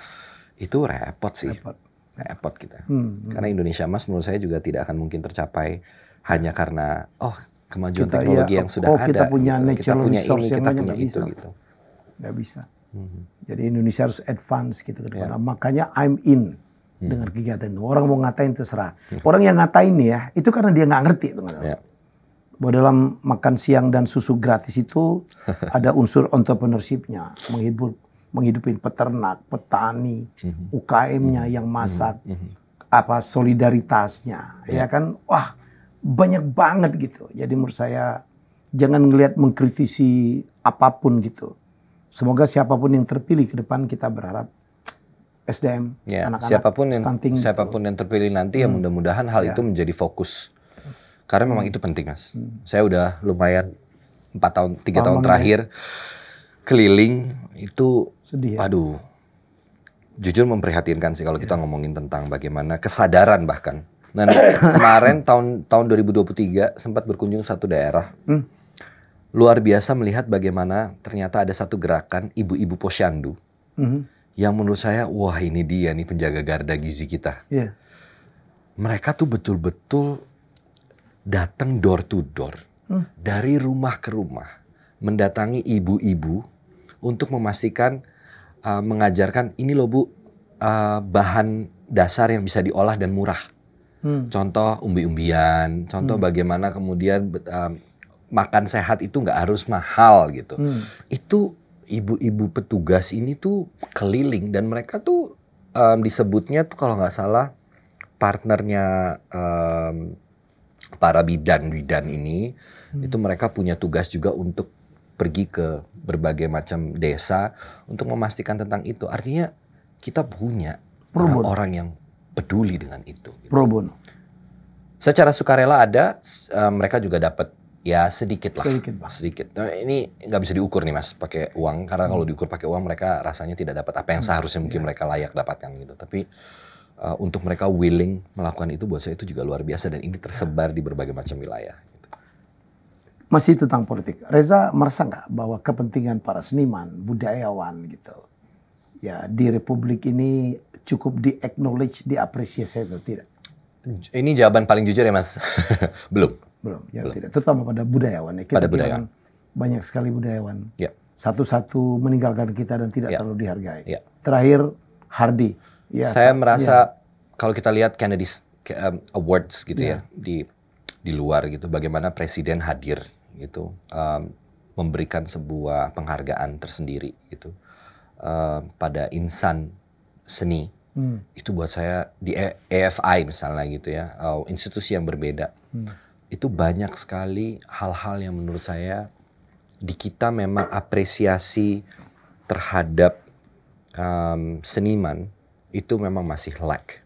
Itu repot sih. Repot, repot kita. Hmm, hmm. Karena Indonesia Mas menurut saya juga tidak akan mungkin tercapai hanya karena oh kemajuan kita, teknologi ya, yang sudah oh, ada. Kita gitu punya gitu. natural kita punya resource ini, yang kita punya bisa. gitu. Gak bisa. Hmm. Jadi Indonesia harus advance gitu ke depan. Ya. Makanya I'm in hmm. dengan kegiatan itu. Orang mau ngatain terserah. Hmm. Orang yang ngatain ya, itu karena dia nggak ngerti teman-teman. Yeah. Bahwa dalam makan siang dan susu gratis itu [LAUGHS] ada unsur entrepreneurshipnya, menghibur, menghidupin peternak, petani, hmm. UKM-nya hmm. yang masak, hmm. hmm. apa solidaritasnya, yeah. ya kan? Wah, banyak banget gitu. Jadi menurut saya jangan ngelihat mengkritisi apapun gitu. Semoga siapapun yang terpilih ke depan kita berharap SDM ya, anak-anak siapapun yang stunting gitu. siapapun gitu. yang terpilih nanti ya hmm. ya mudah-mudahan hal ya. itu menjadi fokus. Karena memang hmm. itu penting, Mas. Hmm. Saya udah lumayan empat tahun, tiga Paham tahun ya. terakhir ya. keliling itu sedih. Ya? Aduh. Jujur memprihatinkan sih kalau ya. kita ngomongin tentang bagaimana kesadaran bahkan Nah, [COUGHS] kemarin tahun tahun 2023 sempat berkunjung satu daerah. Hmm. Luar biasa melihat bagaimana ternyata ada satu gerakan ibu-ibu posyandu. Hmm. Yang menurut saya, wah ini dia nih penjaga garda gizi kita. Yeah. Mereka tuh betul-betul datang door to door. Hmm. Dari rumah ke rumah. Mendatangi ibu-ibu untuk memastikan, uh, mengajarkan ini loh bu, uh, bahan dasar yang bisa diolah dan murah Hmm. Contoh umbi-umbian, contoh hmm. bagaimana kemudian um, makan sehat itu nggak harus mahal gitu. Hmm. Itu ibu-ibu petugas ini tuh keliling dan mereka tuh um, disebutnya tuh kalau nggak salah partnernya um, para bidan-bidan ini hmm. itu mereka punya tugas juga untuk pergi ke berbagai macam desa untuk memastikan tentang itu. Artinya kita punya orang-orang yang peduli dengan itu. Gitu. Pro bono. Secara sukarela ada, uh, mereka juga dapat ya sedikit lah. Sedikit. Bang. Sedikit. Nah, ini nggak bisa diukur nih mas pakai uang karena hmm. kalau diukur pakai uang mereka rasanya tidak dapat apa yang hmm. seharusnya mungkin yeah. mereka layak dapatkan gitu. Tapi uh, untuk mereka willing melakukan itu buat saya itu juga luar biasa dan ini tersebar di berbagai macam wilayah. Gitu. Masih tentang politik, Reza merasa nggak bahwa kepentingan para seniman, budayawan gitu, ya di Republik ini cukup di acknowledge, di diapresiasi atau tidak? Ini jawaban paling jujur ya Mas. [LAUGHS] Belum. Belum, ya Belum. tidak. Terutama pada budayawan ya. Kita pada budayawan. Banyak sekali budayawan. Ya. Satu-satu meninggalkan kita dan tidak ya. terlalu dihargai. Ya. Terakhir Hardy. Ya, Saya merasa ya. kalau kita lihat Kennedy um, Awards gitu ya. ya di di luar gitu, bagaimana presiden hadir gitu um, memberikan sebuah penghargaan tersendiri gitu uh, pada insan seni hmm. itu buat saya di EFI misalnya gitu ya institusi yang berbeda hmm. itu banyak sekali hal-hal yang menurut saya di kita memang apresiasi terhadap um, seniman itu memang masih lack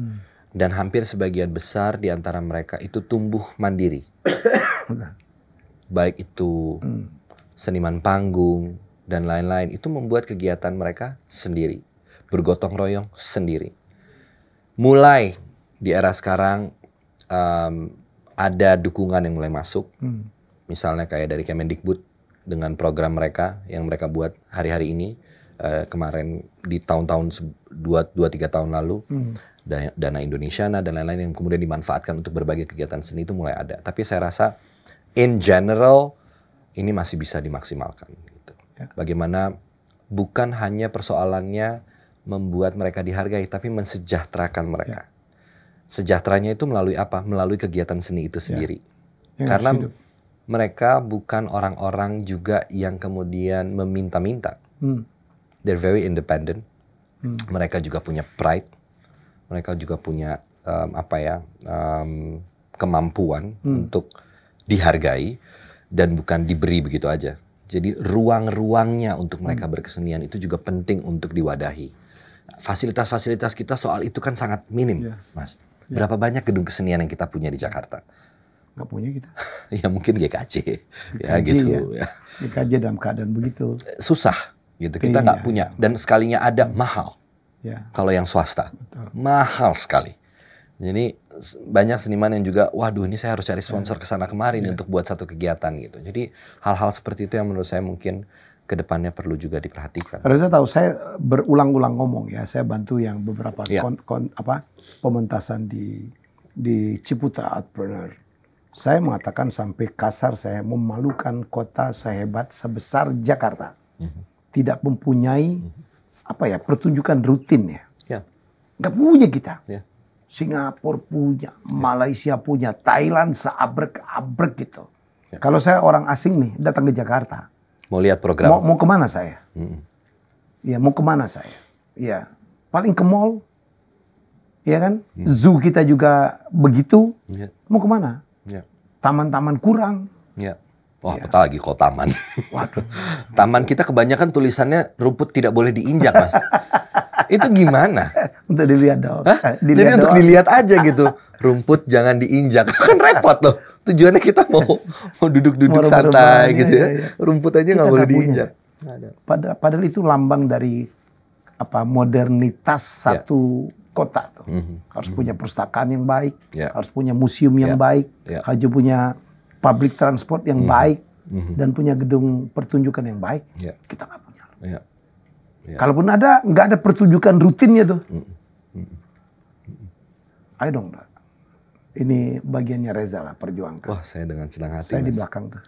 hmm. dan hampir sebagian besar di antara mereka itu tumbuh mandiri [COUGHS] baik itu hmm. seniman panggung dan lain-lain itu membuat kegiatan mereka sendiri bergotong royong sendiri. Mulai di era sekarang um, ada dukungan yang mulai masuk, hmm. misalnya kayak dari Kemendikbud dengan program mereka yang mereka buat hari-hari ini uh, kemarin di tahun-tahun dua 3 tiga tahun lalu. Hmm dana, dana Indonesia nah, dan lain-lain yang kemudian dimanfaatkan untuk berbagai kegiatan seni itu mulai ada. Tapi saya rasa in general ini masih bisa dimaksimalkan. Gitu. Ya. Bagaimana bukan hanya persoalannya membuat mereka dihargai, tapi mensejahterakan ya. mereka. Ya. Sejahteranya itu melalui apa? Melalui kegiatan seni itu ya. sendiri. Ya. Ya, Karena hidup. mereka bukan orang-orang juga yang kemudian meminta-minta. Hmm. They're very independent. Hmm. Mereka juga punya pride. Mereka juga punya um, apa ya um, kemampuan hmm. untuk dihargai dan bukan diberi begitu aja. Jadi ruang-ruangnya untuk mereka hmm. berkesenian itu juga penting untuk diwadahi. Fasilitas-fasilitas kita soal itu kan sangat minim, yeah. Mas. Yeah. Berapa banyak gedung kesenian yang kita punya di Jakarta? Gak punya kita. [LAUGHS] ya mungkin GKC. GKJ ya gitu. Iya. Ya. GKJ dalam keadaan begitu. Susah gitu. Kita nggak iya. punya. Dan sekalinya ada, hmm. mahal. Ya. Kalau yang swasta. Betul. Mahal sekali. Jadi banyak seniman yang juga, waduh ini saya harus cari sponsor iya. ke sana kemari ya. untuk buat satu kegiatan gitu. Jadi hal-hal seperti itu yang menurut saya mungkin kedepannya perlu juga diperhatikan. Reza tahu saya berulang-ulang ngomong ya, saya bantu yang beberapa ya. kon, kon, apa pementasan di di Ciputra Outpreneur. Saya mengatakan sampai kasar saya memalukan kota sehebat sebesar Jakarta. Mm -hmm. Tidak mempunyai mm -hmm. apa ya pertunjukan rutin ya. ya. Gak punya kita. Ya. Singapura punya, Malaysia punya, Thailand seabrek-abrek gitu. Ya. Kalau saya orang asing nih datang ke Jakarta, Mau lihat program? Mau, mau kemana saya? Hmm. Ya mau kemana saya? Ya paling ke mall, ya kan? Hmm. Zoo kita juga begitu. Yeah. Mau kemana? Ya. Taman-taman yeah. kurang. Yeah. Wah, ya. lagi kok taman. [LAUGHS] Waduh. taman kita kebanyakan tulisannya rumput tidak boleh diinjak, Mas. [LAUGHS] Itu gimana? Untuk dilihat dong. Hah? Dilihat Jadi untuk dilihat aja gitu. [LAUGHS] Rumput jangan diinjak. Kan repot loh tujuannya kita mau [LAUGHS] mau duduk-duduk santai gitu iya, ya. Iya, iya. Rumput aja nggak boleh diinjak. Padahal, padahal itu lambang dari apa modernitas ya. satu kota tuh. Mm -hmm. Harus mm -hmm. punya perpustakaan yang baik, yeah. harus punya museum yang yeah. baik, yeah. harus punya public transport yang mm -hmm. baik mm -hmm. dan punya gedung pertunjukan yang baik. Yeah. Kita nggak punya. Yeah. Yeah. Kalaupun ada, nggak ada pertunjukan rutinnya tuh. Mm -hmm. I don't know ini bagiannya Reza lah perjuangkan. Wah saya dengan senang hati. Saya mas. di belakang tuh.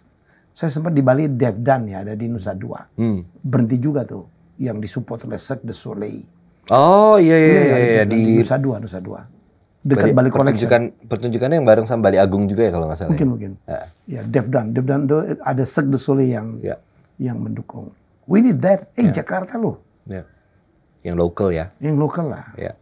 Saya sempat di Bali Dev Dan ya ada di Nusa Dua. Hmm. Berhenti juga tuh yang disupport oleh Sek de Soleil. Oh iya iya iya, iya, iya, iya di, di Nusa Dua Nusa Dua. Dekat Bali, Bali Collection. Pertunjukan, pertunjukannya yang bareng sama Bali Agung juga ya kalau nggak salah. Ya? Mungkin mungkin. Ya, ya Devdan Devdan tuh ada Sek de Soleil yang ya. yang mendukung. We need that. Eh ya. Jakarta loh. Ya. Yang lokal ya. Yang lokal lah. ya.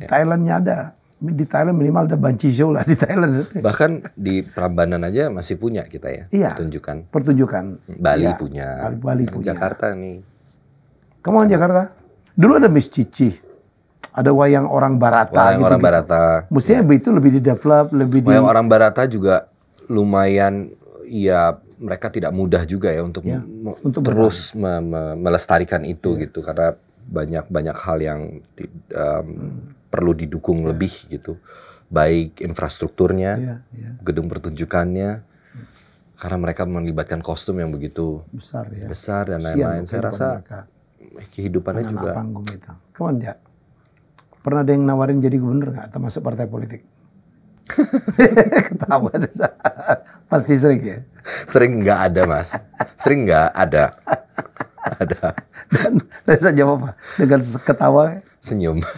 Thailandnya ada di Thailand minimal ada show lah di Thailand. Bahkan di Prambanan aja masih punya kita ya. Iya. Pertunjukan. Pertunjukan. Bali ya, punya. Bali, Bali iya, punya. Jakarta nih. Kamu on Jakarta? Dulu ada Miss Cici. Ada wayang orang Barata. Wayang gitu, orang gitu. Barata. Mestinya ya. itu lebih di develop, lebih wayang di... Wayang orang Barata juga lumayan ya mereka tidak mudah juga ya untuk, ya, untuk terus me me melestarikan itu ya. gitu karena banyak banyak hal yang um, hmm perlu didukung yeah. lebih gitu baik infrastrukturnya yeah, yeah. gedung pertunjukannya karena mereka melibatkan kostum yang begitu besar ya besar dan lain-lain saya rasa mereka. kehidupannya Anak juga panggung itu kawan ya pernah ada yang nawarin jadi gubernur nggak atau masuk partai politik [LAUGHS] ketawa pasti sering ya sering nggak ada mas sering nggak ada [LAUGHS] ada dan saya jawab apa dengan ketawa senyum. [LAUGHS]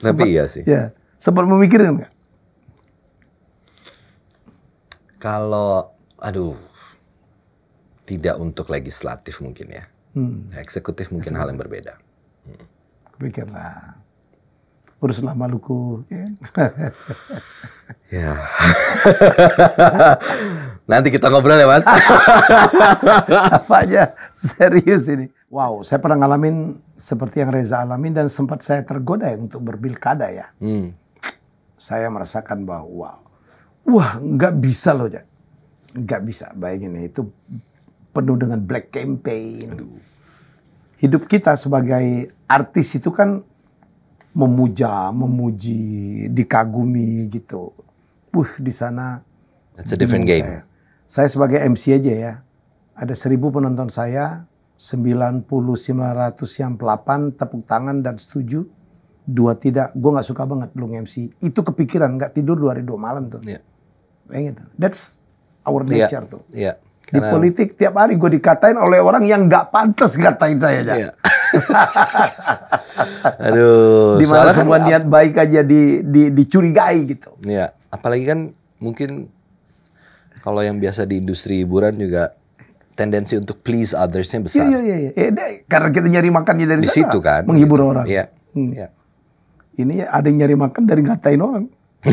Tapi iya sih. Ya. Sempat memikirin nggak? Kalau, aduh, tidak untuk legislatif mungkin ya. Hmm. Eksekutif mungkin hal yang berbeda. Hmm. Pikirlah, uruslah Maluku. Ya. ya. [LAUGHS] [LAUGHS] Nanti kita ngobrol ya mas. [LAUGHS] Apa aja serius ini. Wow, saya pernah ngalamin seperti yang Reza alamin dan sempat saya tergoda ya untuk berbilkada ya. Hmm. Saya merasakan bahwa wow, wah nggak bisa loh ya. Nggak bisa, bayangin ya, itu penuh dengan black campaign. Aduh. Hidup kita sebagai artis itu kan memuja, memuji, dikagumi gitu. Wah di sana. It's a different game. Saya saya sebagai MC aja ya. Ada seribu penonton saya, 9900 yang pelapan, tepuk tangan dan setuju. Dua tidak, gue gak suka banget lu MC. Itu kepikiran, gak tidur dua hari dua malam tuh. Yeah. Pengen. That's our iya, nature yeah. tuh. Yeah. Karena... Di politik tiap hari gue dikatain oleh orang yang gak pantas ngatain saya aja. Iya. [LAUGHS] Aduh. Dimana semua kan niat baik aja di, di, dicurigai gitu. Iya. Apalagi kan mungkin kalau yang biasa di industri hiburan juga tendensi untuk please others othersnya iya, besar. Iya iya iya. Ya, karena kita nyari makannya dari di sana. situ kan. Menghibur orang. Iya. Hmm. iya. Ini ada yang nyari makan dari ngatain orang. [LAUGHS]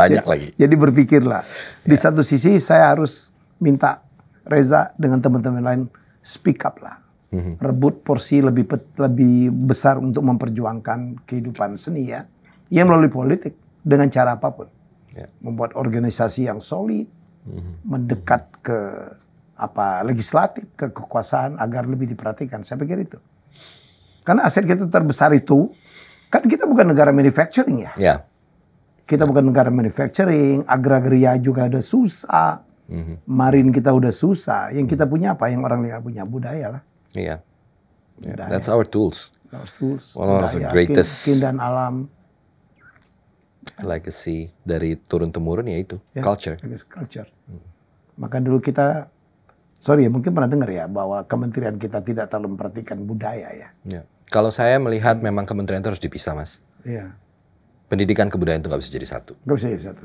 Banyak jadi, lagi. Jadi berpikirlah. Ya. Di iya. satu sisi saya harus minta Reza dengan teman-teman lain speak up lah. Mm-hmm. Rebut porsi lebih lebih besar untuk memperjuangkan kehidupan seni ya. Ya melalui politik dengan cara apapun. Ya. membuat organisasi yang solid, mhm. mendekat ke apa legislatif, ke kekuasaan agar lebih diperhatikan. Saya pikir itu. Karena aset kita terbesar itu kan kita bukan negara manufacturing ya. Yeah. Kita yeah. bukan negara manufacturing, agraria juga ada susah. Mm-hmm. Marin kita udah susah. Yang mhm. kita punya apa? Yang orang lihat punya budaya lah. Iya. Yeah. Yeah. That's our tools. our tools. One of the greatest. Kin, kin dan alam legacy dari turun temurun ya itu yeah, culture. Culture. Hmm. Maka dulu kita sorry ya mungkin pernah dengar ya bahwa kementerian kita tidak terlalu memperhatikan budaya ya. Yeah. Kalau saya melihat memang kementerian itu harus dipisah mas. Iya. Pendidikan kebudayaan itu nggak bisa jadi satu. Nggak bisa jadi satu.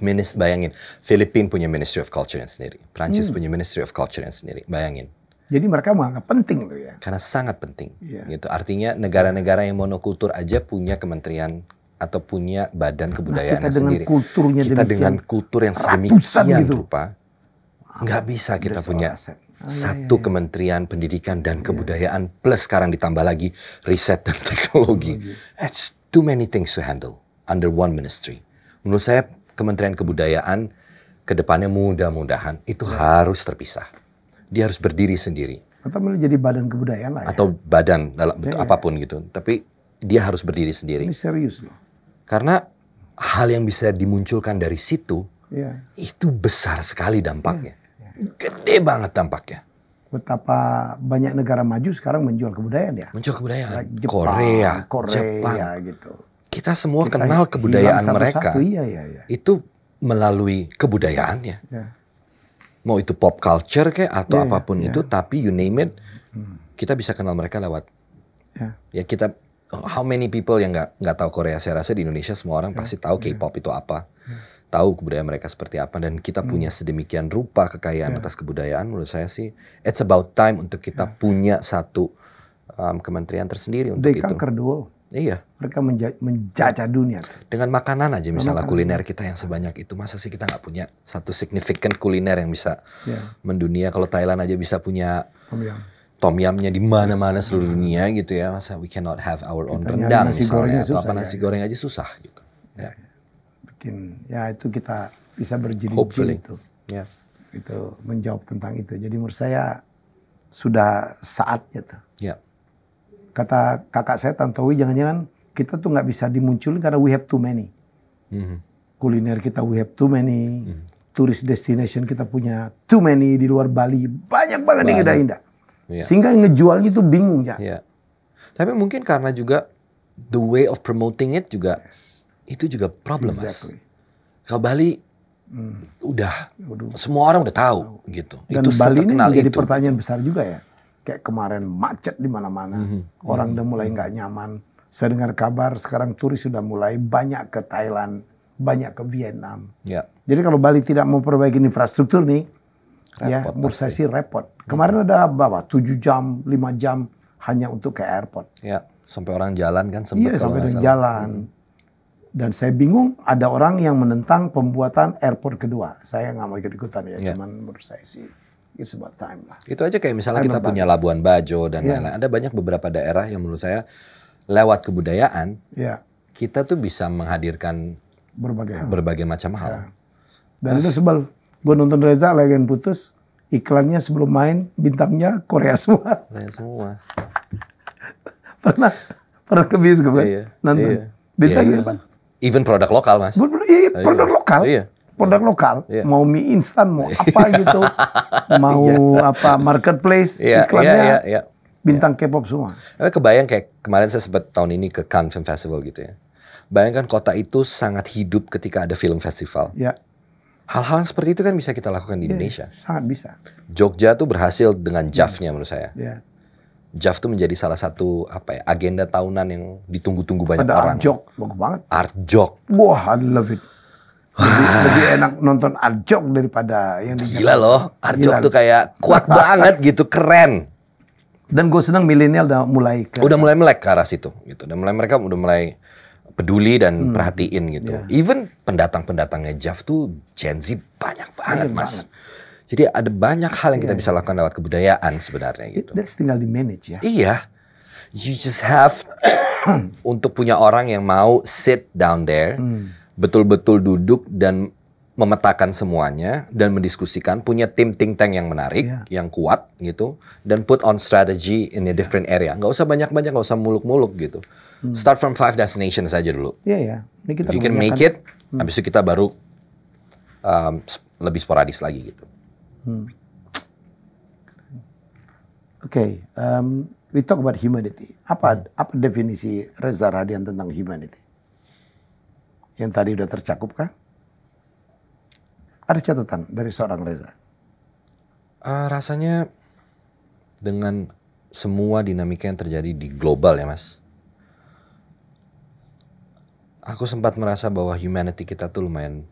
Minis bayangin, Filipina punya Ministry of Culture yang sendiri, Prancis hmm. punya Ministry of Culture yang sendiri, bayangin. Jadi mereka menganggap penting tuh ya. Karena sangat penting. Yeah. Gitu. Artinya negara-negara yang monokultur aja punya kementerian atau punya badan kebudayaan nah, kita sendiri. Dengan kulturnya kita dengan kultur yang sedemikian gitu. rupa nggak bisa kita punya aset. Ah, iya, satu ya, ya. kementerian pendidikan dan iya. kebudayaan plus sekarang ditambah lagi riset dan [LAUGHS] teknologi. It's too many things to handle under one ministry. Menurut saya kementerian kebudayaan kedepannya mudah-mudahan itu ya. harus terpisah. Dia harus berdiri sendiri. Atau menjadi badan kebudayaan lah. Ya? Atau badan dalam ya. apapun gitu. Tapi dia harus berdiri sendiri. Ini serius loh. Karena hal yang bisa dimunculkan dari situ ya. itu besar sekali dampaknya. Ya. Gede banget dampaknya. Betapa banyak negara maju sekarang menjual kebudayaan ya. Menjual kebudayaan. Jepang, Korea, Korea Jepang. gitu. Kita semua Kita kenal kebudayaan satu mereka. Satu, iya, iya, iya. Itu melalui kebudayaannya. Ya. Mau itu pop culture kayak atau yeah, apapun yeah. itu tapi you name it hmm. kita bisa kenal mereka lewat iya. ya kita how many people yang nggak nggak tahu Korea? Saya rasa di Indonesia semua orang hmm. pasti tahu hmm. K-pop itu apa, hmm. tahu kebudayaan mereka seperti apa, dan kita punya sedemikian rupa kekayaan ya. atas kebudayaan. Menurut saya sih, it's about time untuk kita ya. punya satu um, kementerian tersendiri untuk They itu. Duo. Iya. Mereka menja menjajah dunia. Dengan makanan aja misalnya makanan. kuliner kita yang sebanyak itu masa sih kita nggak punya satu signifikan kuliner yang bisa yeah. mendunia. Kalau Thailand aja bisa punya tom yamnya di mana-mana seluruh hmm. dunia gitu ya masa we cannot have our own kita rendang nasi misalnya atau apa ya. nasi ya. goreng aja susah gitu ya. ya. bikin ya itu kita bisa berjilid-jilid itu ya. itu menjawab tentang itu jadi menurut saya sudah saatnya tuh gitu. ya. kata kakak saya Tantowi jangan-jangan kita tuh nggak bisa dimunculin karena we have too many mm -hmm. kuliner kita we have too many mm -hmm. Turis destination kita punya too many di luar Bali banyak banget, yang indah-indah Yeah. Sehingga ngejualnya itu bingung ya. Yeah. Tapi mungkin karena juga the way of promoting it juga yes. itu juga problem exactly. mas. Kalau Bali hmm. udah Waduh. semua orang udah tahu Waduh. gitu. Dan itu Bali ini jadi pertanyaan gitu. besar juga ya. Kayak kemarin macet di mana-mana, mm -hmm. orang mm -hmm. udah mulai mhm. nggak nyaman. Saya dengar kabar sekarang turis sudah mulai banyak ke Thailand, banyak ke Vietnam. Yeah. Jadi kalau Bali tidak mau perbaiki infrastruktur nih, ya, repot sih hmm. repot. Kemarin hmm. ada berapa? 7 jam, 5 jam hanya untuk ke airport. Ya, sampai orang jalan kan sempat Iya, sampai orang jalan. Hmm. Dan saya bingung ada orang yang menentang pembuatan airport kedua. Saya nggak mau ikut-ikutan ya, ya, cuman menurut saya sih it's about time lah. Itu aja kayak misalnya I'm kita punya Labuan Bajo dan ya. lain-lain. Yeah. Ada banyak beberapa daerah yang menurut saya lewat kebudayaan yeah. kita tuh bisa menghadirkan berbagai berbagai macam hal. Yeah. Dan itu sebel Gue nonton Reza Legend Putus, iklannya sebelum main, bintangnya Korea semua. Korea semua. [LAUGHS] pernah pernah ke bioskop kan? Iya, Nonton. Iya. Bintangnya iya, iya, apa? Even produk lokal, Mas. Iya, iya, produk iya. lokal. Iya produk lokal, yeah. mau mie instan, mau iya. apa gitu, [LAUGHS] mau yeah. apa marketplace, yeah, iklannya, yeah, yeah, yeah. bintang yeah. K-pop semua. Tapi kebayang kayak kemarin saya sempat tahun ini ke Cannes Film Festival gitu ya. Bayangkan kota itu sangat hidup ketika ada film festival. Iya Hal-hal seperti itu kan bisa kita lakukan di yeah, Indonesia. Sangat bisa. Jogja tuh berhasil dengan iya. JAF-nya menurut saya. Yeah. JAF tuh menjadi salah satu apa ya agenda tahunan yang ditunggu-tunggu banyak Ada orang. Art Arjok, bagus banget. Arjok. Wah, I love it. Lebih, [LAUGHS] lebih enak nonton Arjok daripada yang di Gila loh, Arjok jog tuh kayak kuat [LAUGHS] banget gitu, keren. Dan gue seneng milenial udah mulai ke udah mulai melek ke arah situ gitu. Dan mulai mereka udah mulai peduli dan hmm. perhatiin gitu. Yeah. Even pendatang-pendatangnya Jeff tuh Gen Z banyak banget, yeah, Mas. Banget. Jadi ada banyak hal yang kita yeah. bisa iya. lakukan lewat kebudayaan sebenarnya gitu. That's tinggal di manage ya. Iya. You just have [COUGHS] untuk punya orang yang mau sit down there, hmm. betul-betul hmm. duduk dan memetakan semuanya dan mendiskusikan punya tim think tank yang menarik yeah. yang kuat gitu dan put on strategy in a iya. different area nggak usah banyak banyak nggak usah muluk muluk gitu hmm. start from five destinations saja dulu Ya yeah, ya yeah. Ini kita you make it hmm. habis itu kita baru um, lebih sporadis lagi gitu hmm. oke okay, um, we talk about humanity apa hmm. apa definisi Reza Radian tentang humanity yang tadi udah tercakup kah ada catatan dari seorang Reza? Uh, rasanya dengan semua dinamika yang terjadi di global ya mas. Aku sempat merasa bahwa humanity kita tuh lumayan,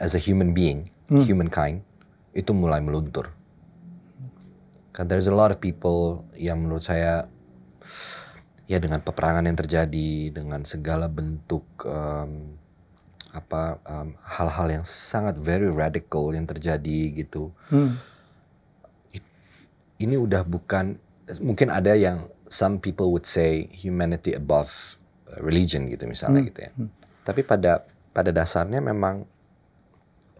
as a human being, hmm. humankind, itu mulai meluntur. Karena there's a lot of people yang menurut saya ya dengan peperangan yang terjadi, dengan segala bentuk um, apa hal hal-hal yang sangat very radical yang terjadi gitu. Hmm. ini udah bukan mungkin ada yang some people would say humanity above eh, religion gitu misalnya hmm. gitu ya. Hmm. Tapi pada pada dasarnya memang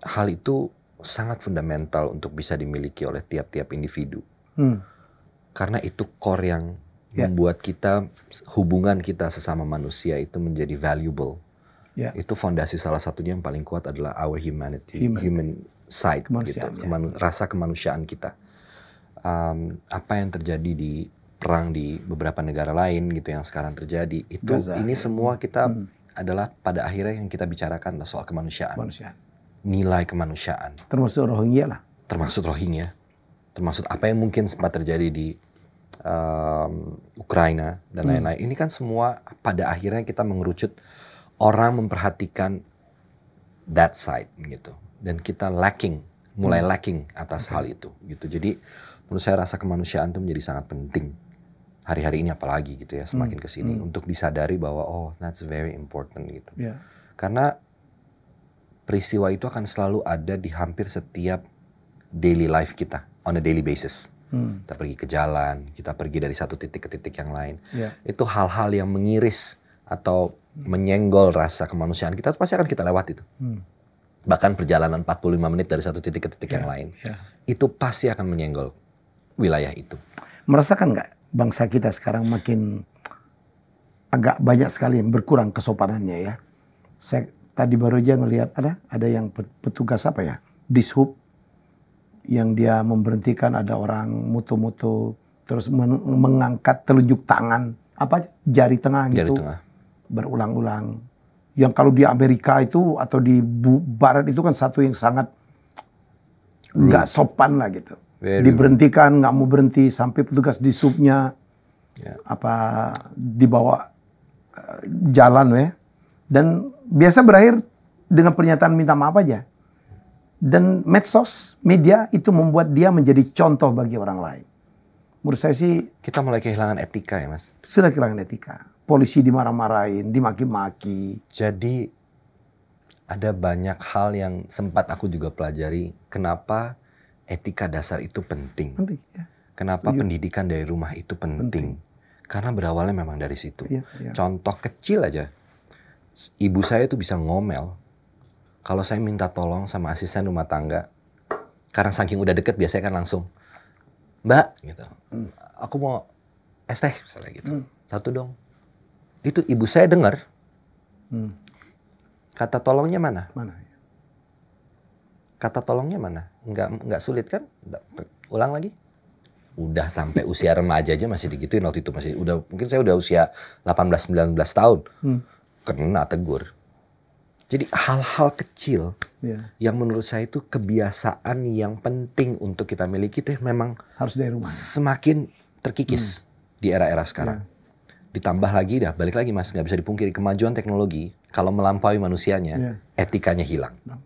hal itu sangat fundamental untuk bisa dimiliki oleh tiap-tiap individu. Hmm. Karena itu core yang yeah. membuat kita hubungan kita sesama manusia itu menjadi valuable yeah. itu fondasi salah satunya yang paling kuat adalah our humanity, human, human side, gitu. kemanusiaan, gitu, Keman, rasa kemanusiaan kita. Um, apa yang terjadi di perang di beberapa negara lain gitu yang sekarang terjadi itu Gaza, ini semua kita hmm. adalah pada akhirnya yang kita bicarakan adalah soal kemanusiaan. kemanusiaan, nilai kemanusiaan. Termasuk Rohingya lah. Termasuk Rohingya, termasuk apa yang mungkin sempat terjadi di um, Ukraina dan hmm. lain-lain. Hmm. Ini kan semua pada akhirnya kita mengerucut orang memperhatikan that side gitu dan kita lacking mulai hmm. lacking atas okay. hal itu gitu jadi menurut saya rasa kemanusiaan itu menjadi sangat penting hari-hari ini apalagi gitu ya semakin hmm. kesini hmm. untuk disadari bahwa oh that's very important gitu yeah. karena peristiwa itu akan selalu ada di hampir setiap daily life kita on a daily basis hmm. kita pergi ke jalan kita pergi dari satu titik ke titik yang lain yeah. itu hal-hal yang mengiris atau menyenggol rasa kemanusiaan kita pasti akan kita lewati itu. Hmm. Bahkan perjalanan 45 menit dari satu titik ke titik yeah. yang ya, lain. Yeah. Itu pasti akan menyenggol wilayah itu. Merasakan nggak bangsa kita sekarang makin agak banyak sekali yang berkurang kesopanannya ya. Saya tadi baru aja ngelihat ada ada yang petugas apa ya? Dishub yang dia memberhentikan ada orang mutu-mutu terus mengangkat telunjuk tangan apa jari tengah jari gitu. Tengah berulang-ulang. Yang kalau di Amerika itu atau di Barat itu kan satu yang sangat nggak sopan lah gitu. Very Diberhentikan, nggak mau berhenti sampai petugas di subnya yeah. apa dibawa uh, jalan ya. Dan biasa berakhir dengan pernyataan minta maaf aja. Dan medsos, media itu membuat dia menjadi contoh bagi orang lain. Menurut saya sih kita mulai kehilangan etika ya, Mas. Sudah kehilangan etika polisi dimarah-marahin, dimaki-maki. Jadi ada banyak hal yang sempat aku juga pelajari. Kenapa etika dasar itu penting? Penting. Ya. Kenapa Setuju. pendidikan dari rumah itu penting? penting? Karena berawalnya memang dari situ. Ya, ya. Contoh kecil aja, ibu saya itu bisa ngomel kalau saya minta tolong sama asisten rumah tangga. Karena saking udah deket biasanya kan langsung, Mbak, gitu. Hmm. Aku mau es teh misalnya gitu. Hmm. Satu dong itu ibu saya dengar. Hmm. Kata tolongnya mana? Mana? Kata tolongnya mana? Nggak nggak sulit kan? Ulang lagi. Udah sampai usia remaja aja masih digituin waktu itu masih udah mungkin saya udah usia 18 19 tahun. Hmm. Kena tegur. Jadi hal-hal kecil yeah. yang menurut saya itu kebiasaan yang penting untuk kita miliki teh memang harus dari rumah. Semakin terkikis hmm. di era-era sekarang. Yeah ditambah lagi dah balik lagi mas nggak bisa dipungkiri kemajuan teknologi kalau melampaui manusianya yeah. etikanya hilang nah.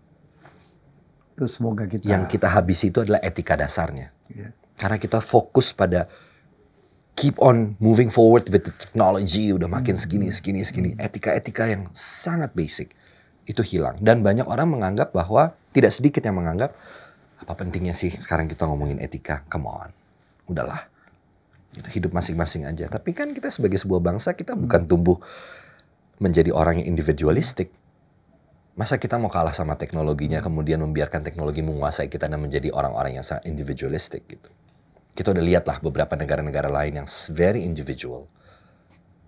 itu semoga kita yang kita habisi itu adalah etika dasarnya yeah. karena kita fokus pada keep on moving forward with the technology udah makin hmm. segini segini segini hmm. etika-etika yang sangat basic itu hilang dan banyak orang menganggap bahwa tidak sedikit yang menganggap apa pentingnya sih sekarang kita ngomongin etika come on udahlah itu hidup masing-masing aja tapi kan kita sebagai sebuah bangsa kita bukan tumbuh menjadi orang yang individualistik masa kita mau kalah sama teknologinya kemudian membiarkan teknologi menguasai kita dan menjadi orang-orang yang sangat individualistik gitu kita udah lihat lah beberapa negara-negara lain yang very individual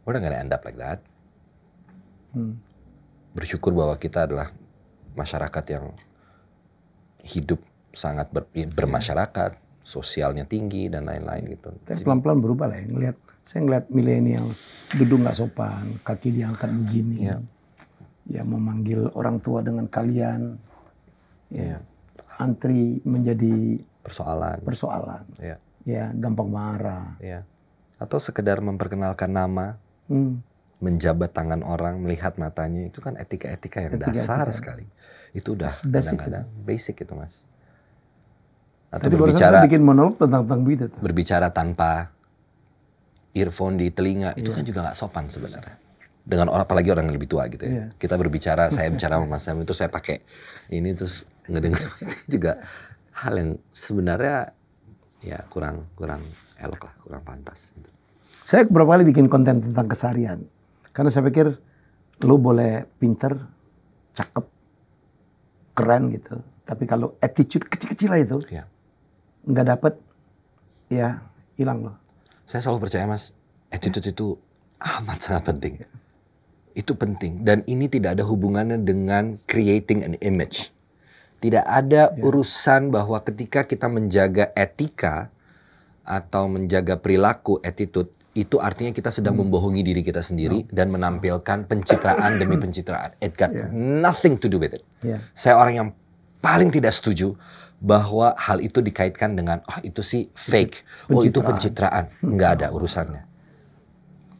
we're not gonna end up like that hmm. bersyukur bahwa kita adalah masyarakat yang hidup sangat ber, iya. bermasyarakat sosialnya tinggi dan lain-lain gitu. Tapi pelan-pelan berubah lah ya. Ngeliat, saya ngeliat millennials duduk nggak sopan, kaki diangkat begini. Iya. Ya. ya memanggil orang tua dengan kalian. Ya. ya. Antri menjadi persoalan. Persoalan. Ya. Ya, gampang marah. Ya. Atau sekedar memperkenalkan nama. Hmm menjabat tangan orang, melihat matanya itu kan etika-etika yang etika -etika. dasar sekali. Itu udah kadang-kadang basic, basic itu mas. Atau Tadi berbicara, saya bikin monolog tentang tentang itu. Berbicara tanpa earphone di telinga yeah. itu iya. kan juga nggak sopan sebenarnya. Dengan orang apalagi orang yang lebih tua gitu ya. Yeah. Kita berbicara, [LAUGHS] saya bicara sama Mas Sam itu saya pakai ini terus ngedengar [LAUGHS] itu juga hal yang sebenarnya ya kurang kurang elok lah, kurang pantas. Gitu. Saya beberapa kali bikin konten tentang kesarian Karena saya pikir lu boleh pinter, cakep, keren gitu. Tapi kalau attitude kecil-kecil itu, yeah. Iya nggak dapet ya hilang loh. Saya selalu percaya mas, attitude itu amat sangat penting. Ya. Itu penting dan ini tidak ada hubungannya dengan creating an image. Tidak ada ya. urusan bahwa ketika kita menjaga etika atau menjaga perilaku attitude itu artinya kita sedang hmm. membohongi diri kita sendiri no. Oh. dan menampilkan pencitraan demi [COUGHS] pencitraan. It got yeah. nothing to do with it. Yeah. Saya orang yang paling tidak setuju bahwa hal itu dikaitkan dengan oh itu sih fake, pencitraan. oh itu pencitraan, nggak ada hmm. urusannya.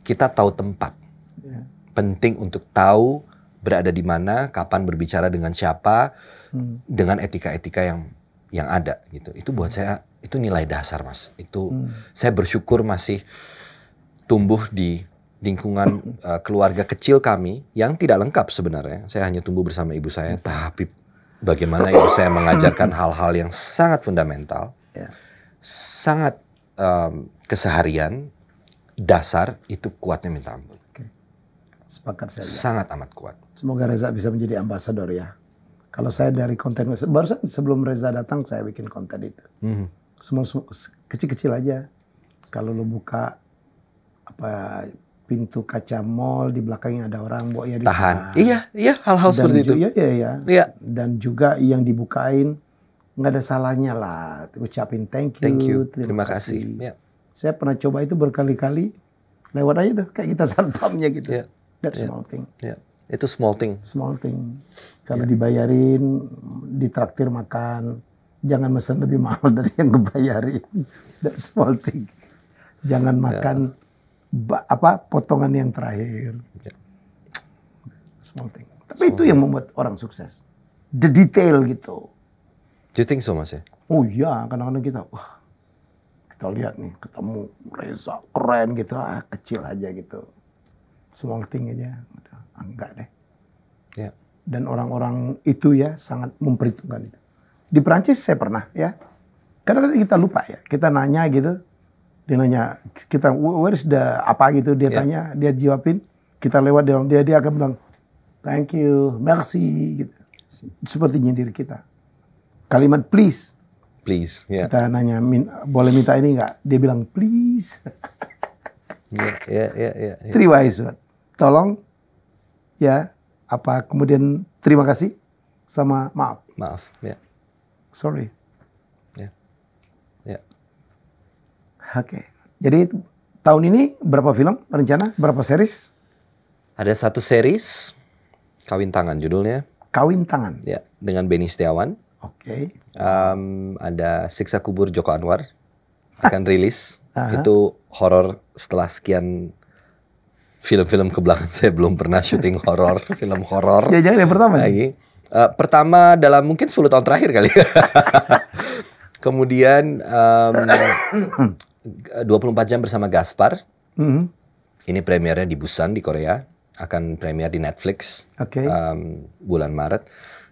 Kita tahu tempat, ya. penting untuk tahu berada di mana, kapan berbicara dengan siapa, hmm. dengan etika-etika yang yang ada gitu. Itu buat saya itu nilai dasar mas. Itu hmm. saya bersyukur masih tumbuh di lingkungan uh, [COUGHS] keluarga kecil kami yang tidak lengkap sebenarnya. Saya hanya tumbuh bersama ibu saya, Masa. Iya, tapi bagaimana ibu ya, saya mengajarkan hal-hal yang sangat fundamental, yeah. sangat um, keseharian, dasar itu kuatnya minta ampun. Sepakat saya. Ya. Sangat amat kuat. Semoga Reza bisa menjadi ambasador ya. Kalau saya dari konten barusan sebelum Reza datang saya bikin konten itu. Mm-hmm. semua kecil-kecil aja. Kalau lo buka apa pintu kaca mall di belakangnya ada orang bawa ya ditahan Iya, iya hal-hal seperti itu. Iya, iya, iya. Iya. Dan juga yang dibukain nggak ada salahnya lah ucapin thank you, thank you. terima, terima kasih. kasih. Ya. Saya pernah coba itu berkali-kali lewat aja tuh kayak kita santamnya gitu. Yeah. That yeah. small thing. Yeah. Itu small thing. Small thing. Kalau yeah. dibayarin, ditraktir makan, jangan mesen lebih mahal [LAUGHS] dari yang dibayarin. That small thing. Jangan iya. makan apa potongan yang terakhir. Yeah. Small thing. Tapi Small itu yang membuat orang sukses. The detail gitu. Do you think so, Mas? Ya? Oh iya, kadang-kadang kita, wah, kita lihat nih, ketemu Reza, keren gitu, ah, kecil aja gitu. Small thing aja, ah, enggak deh. Yeah. Dan orang-orang itu ya sangat memperhitungkan itu. Di Prancis saya pernah ya, kadang-kadang kita lupa ya, kita nanya gitu, dia nanya kita where is the apa gitu dia yeah. tanya dia jawabin kita lewat dia dia dia akan bilang thank you merci gitu seperti nyindir kita kalimat please please yeah. kita nanya min, boleh minta ini nggak dia bilang please yeah, yeah, yeah, yeah, yeah. three wise word tolong ya apa kemudian terima kasih sama maaf maaf ya yeah. sorry Oke. Jadi tahun ini berapa film rencana? Berapa series? Ada satu series Kawin Tangan judulnya. Kawin Tangan. Ya, dengan Benny Setiawan. Oke. Okay. Um, ada Siksa Kubur Joko Anwar akan rilis. Aha. Itu horor setelah sekian film-film ke belakang [LAUGHS] saya belum pernah syuting horor, [LAUGHS] film horor. Ya jangan yang pertama lagi. Uh, pertama dalam mungkin 10 tahun terakhir kali. [LAUGHS] Kemudian um, [COUGHS] 24 jam bersama Gaspar. Mm -hmm. Ini premiernya di Busan di Korea, akan premier di Netflix okay. um, bulan Maret.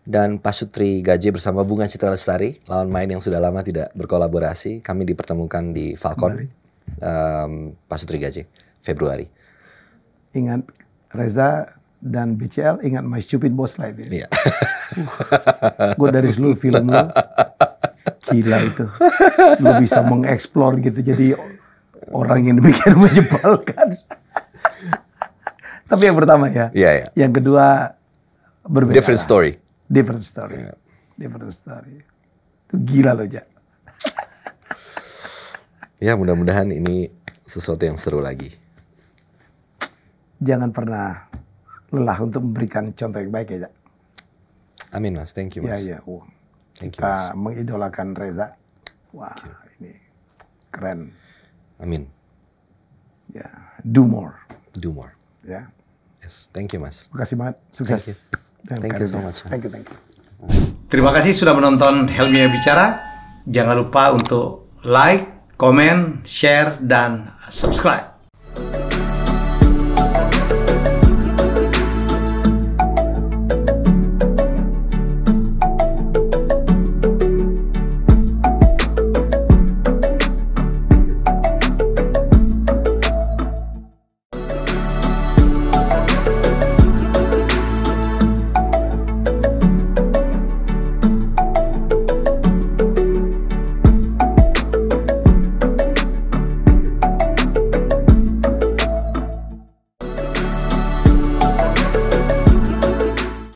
Dan Pak Sutri Gaji bersama Bunga Citra Lestari, lawan main yang sudah lama tidak berkolaborasi, kami dipertemukan di Falcon, um, Pak Sutri Gaji, Februari. Ingat Reza dan BCL, ingat My Stupid Boss Life ya? Iya. gue dari seluruh film lo, [LAUGHS] Gila itu. Lu bisa mengeksplor gitu jadi orang yang demikian [LAUGHS] menjebalkan. Tapi yang pertama ya. Iya, yeah. Yang kedua berbeda. Different story. Different story. Yeah. Different story. Itu gila loh, Jak. ya, mudah-mudahan ini sesuatu yang seru lagi. Jangan pernah lelah untuk memberikan contoh yang baik ya, Jack. Amin, Mas. Thank you, ya, Mas. Ya, ya. Oh. Thank you, mengidolakan Reza. Wah, ini keren. Amin. Ya, yeah. do more. Do more. Ya. Yeah. Yes, thank you Mas. Terima kasih banget. Sukses. Thank you, Dan thank you so much. Thank you, thank you. Terima kasih sudah menonton Helmi Bicara. Jangan lupa untuk like, comment, share, dan subscribe.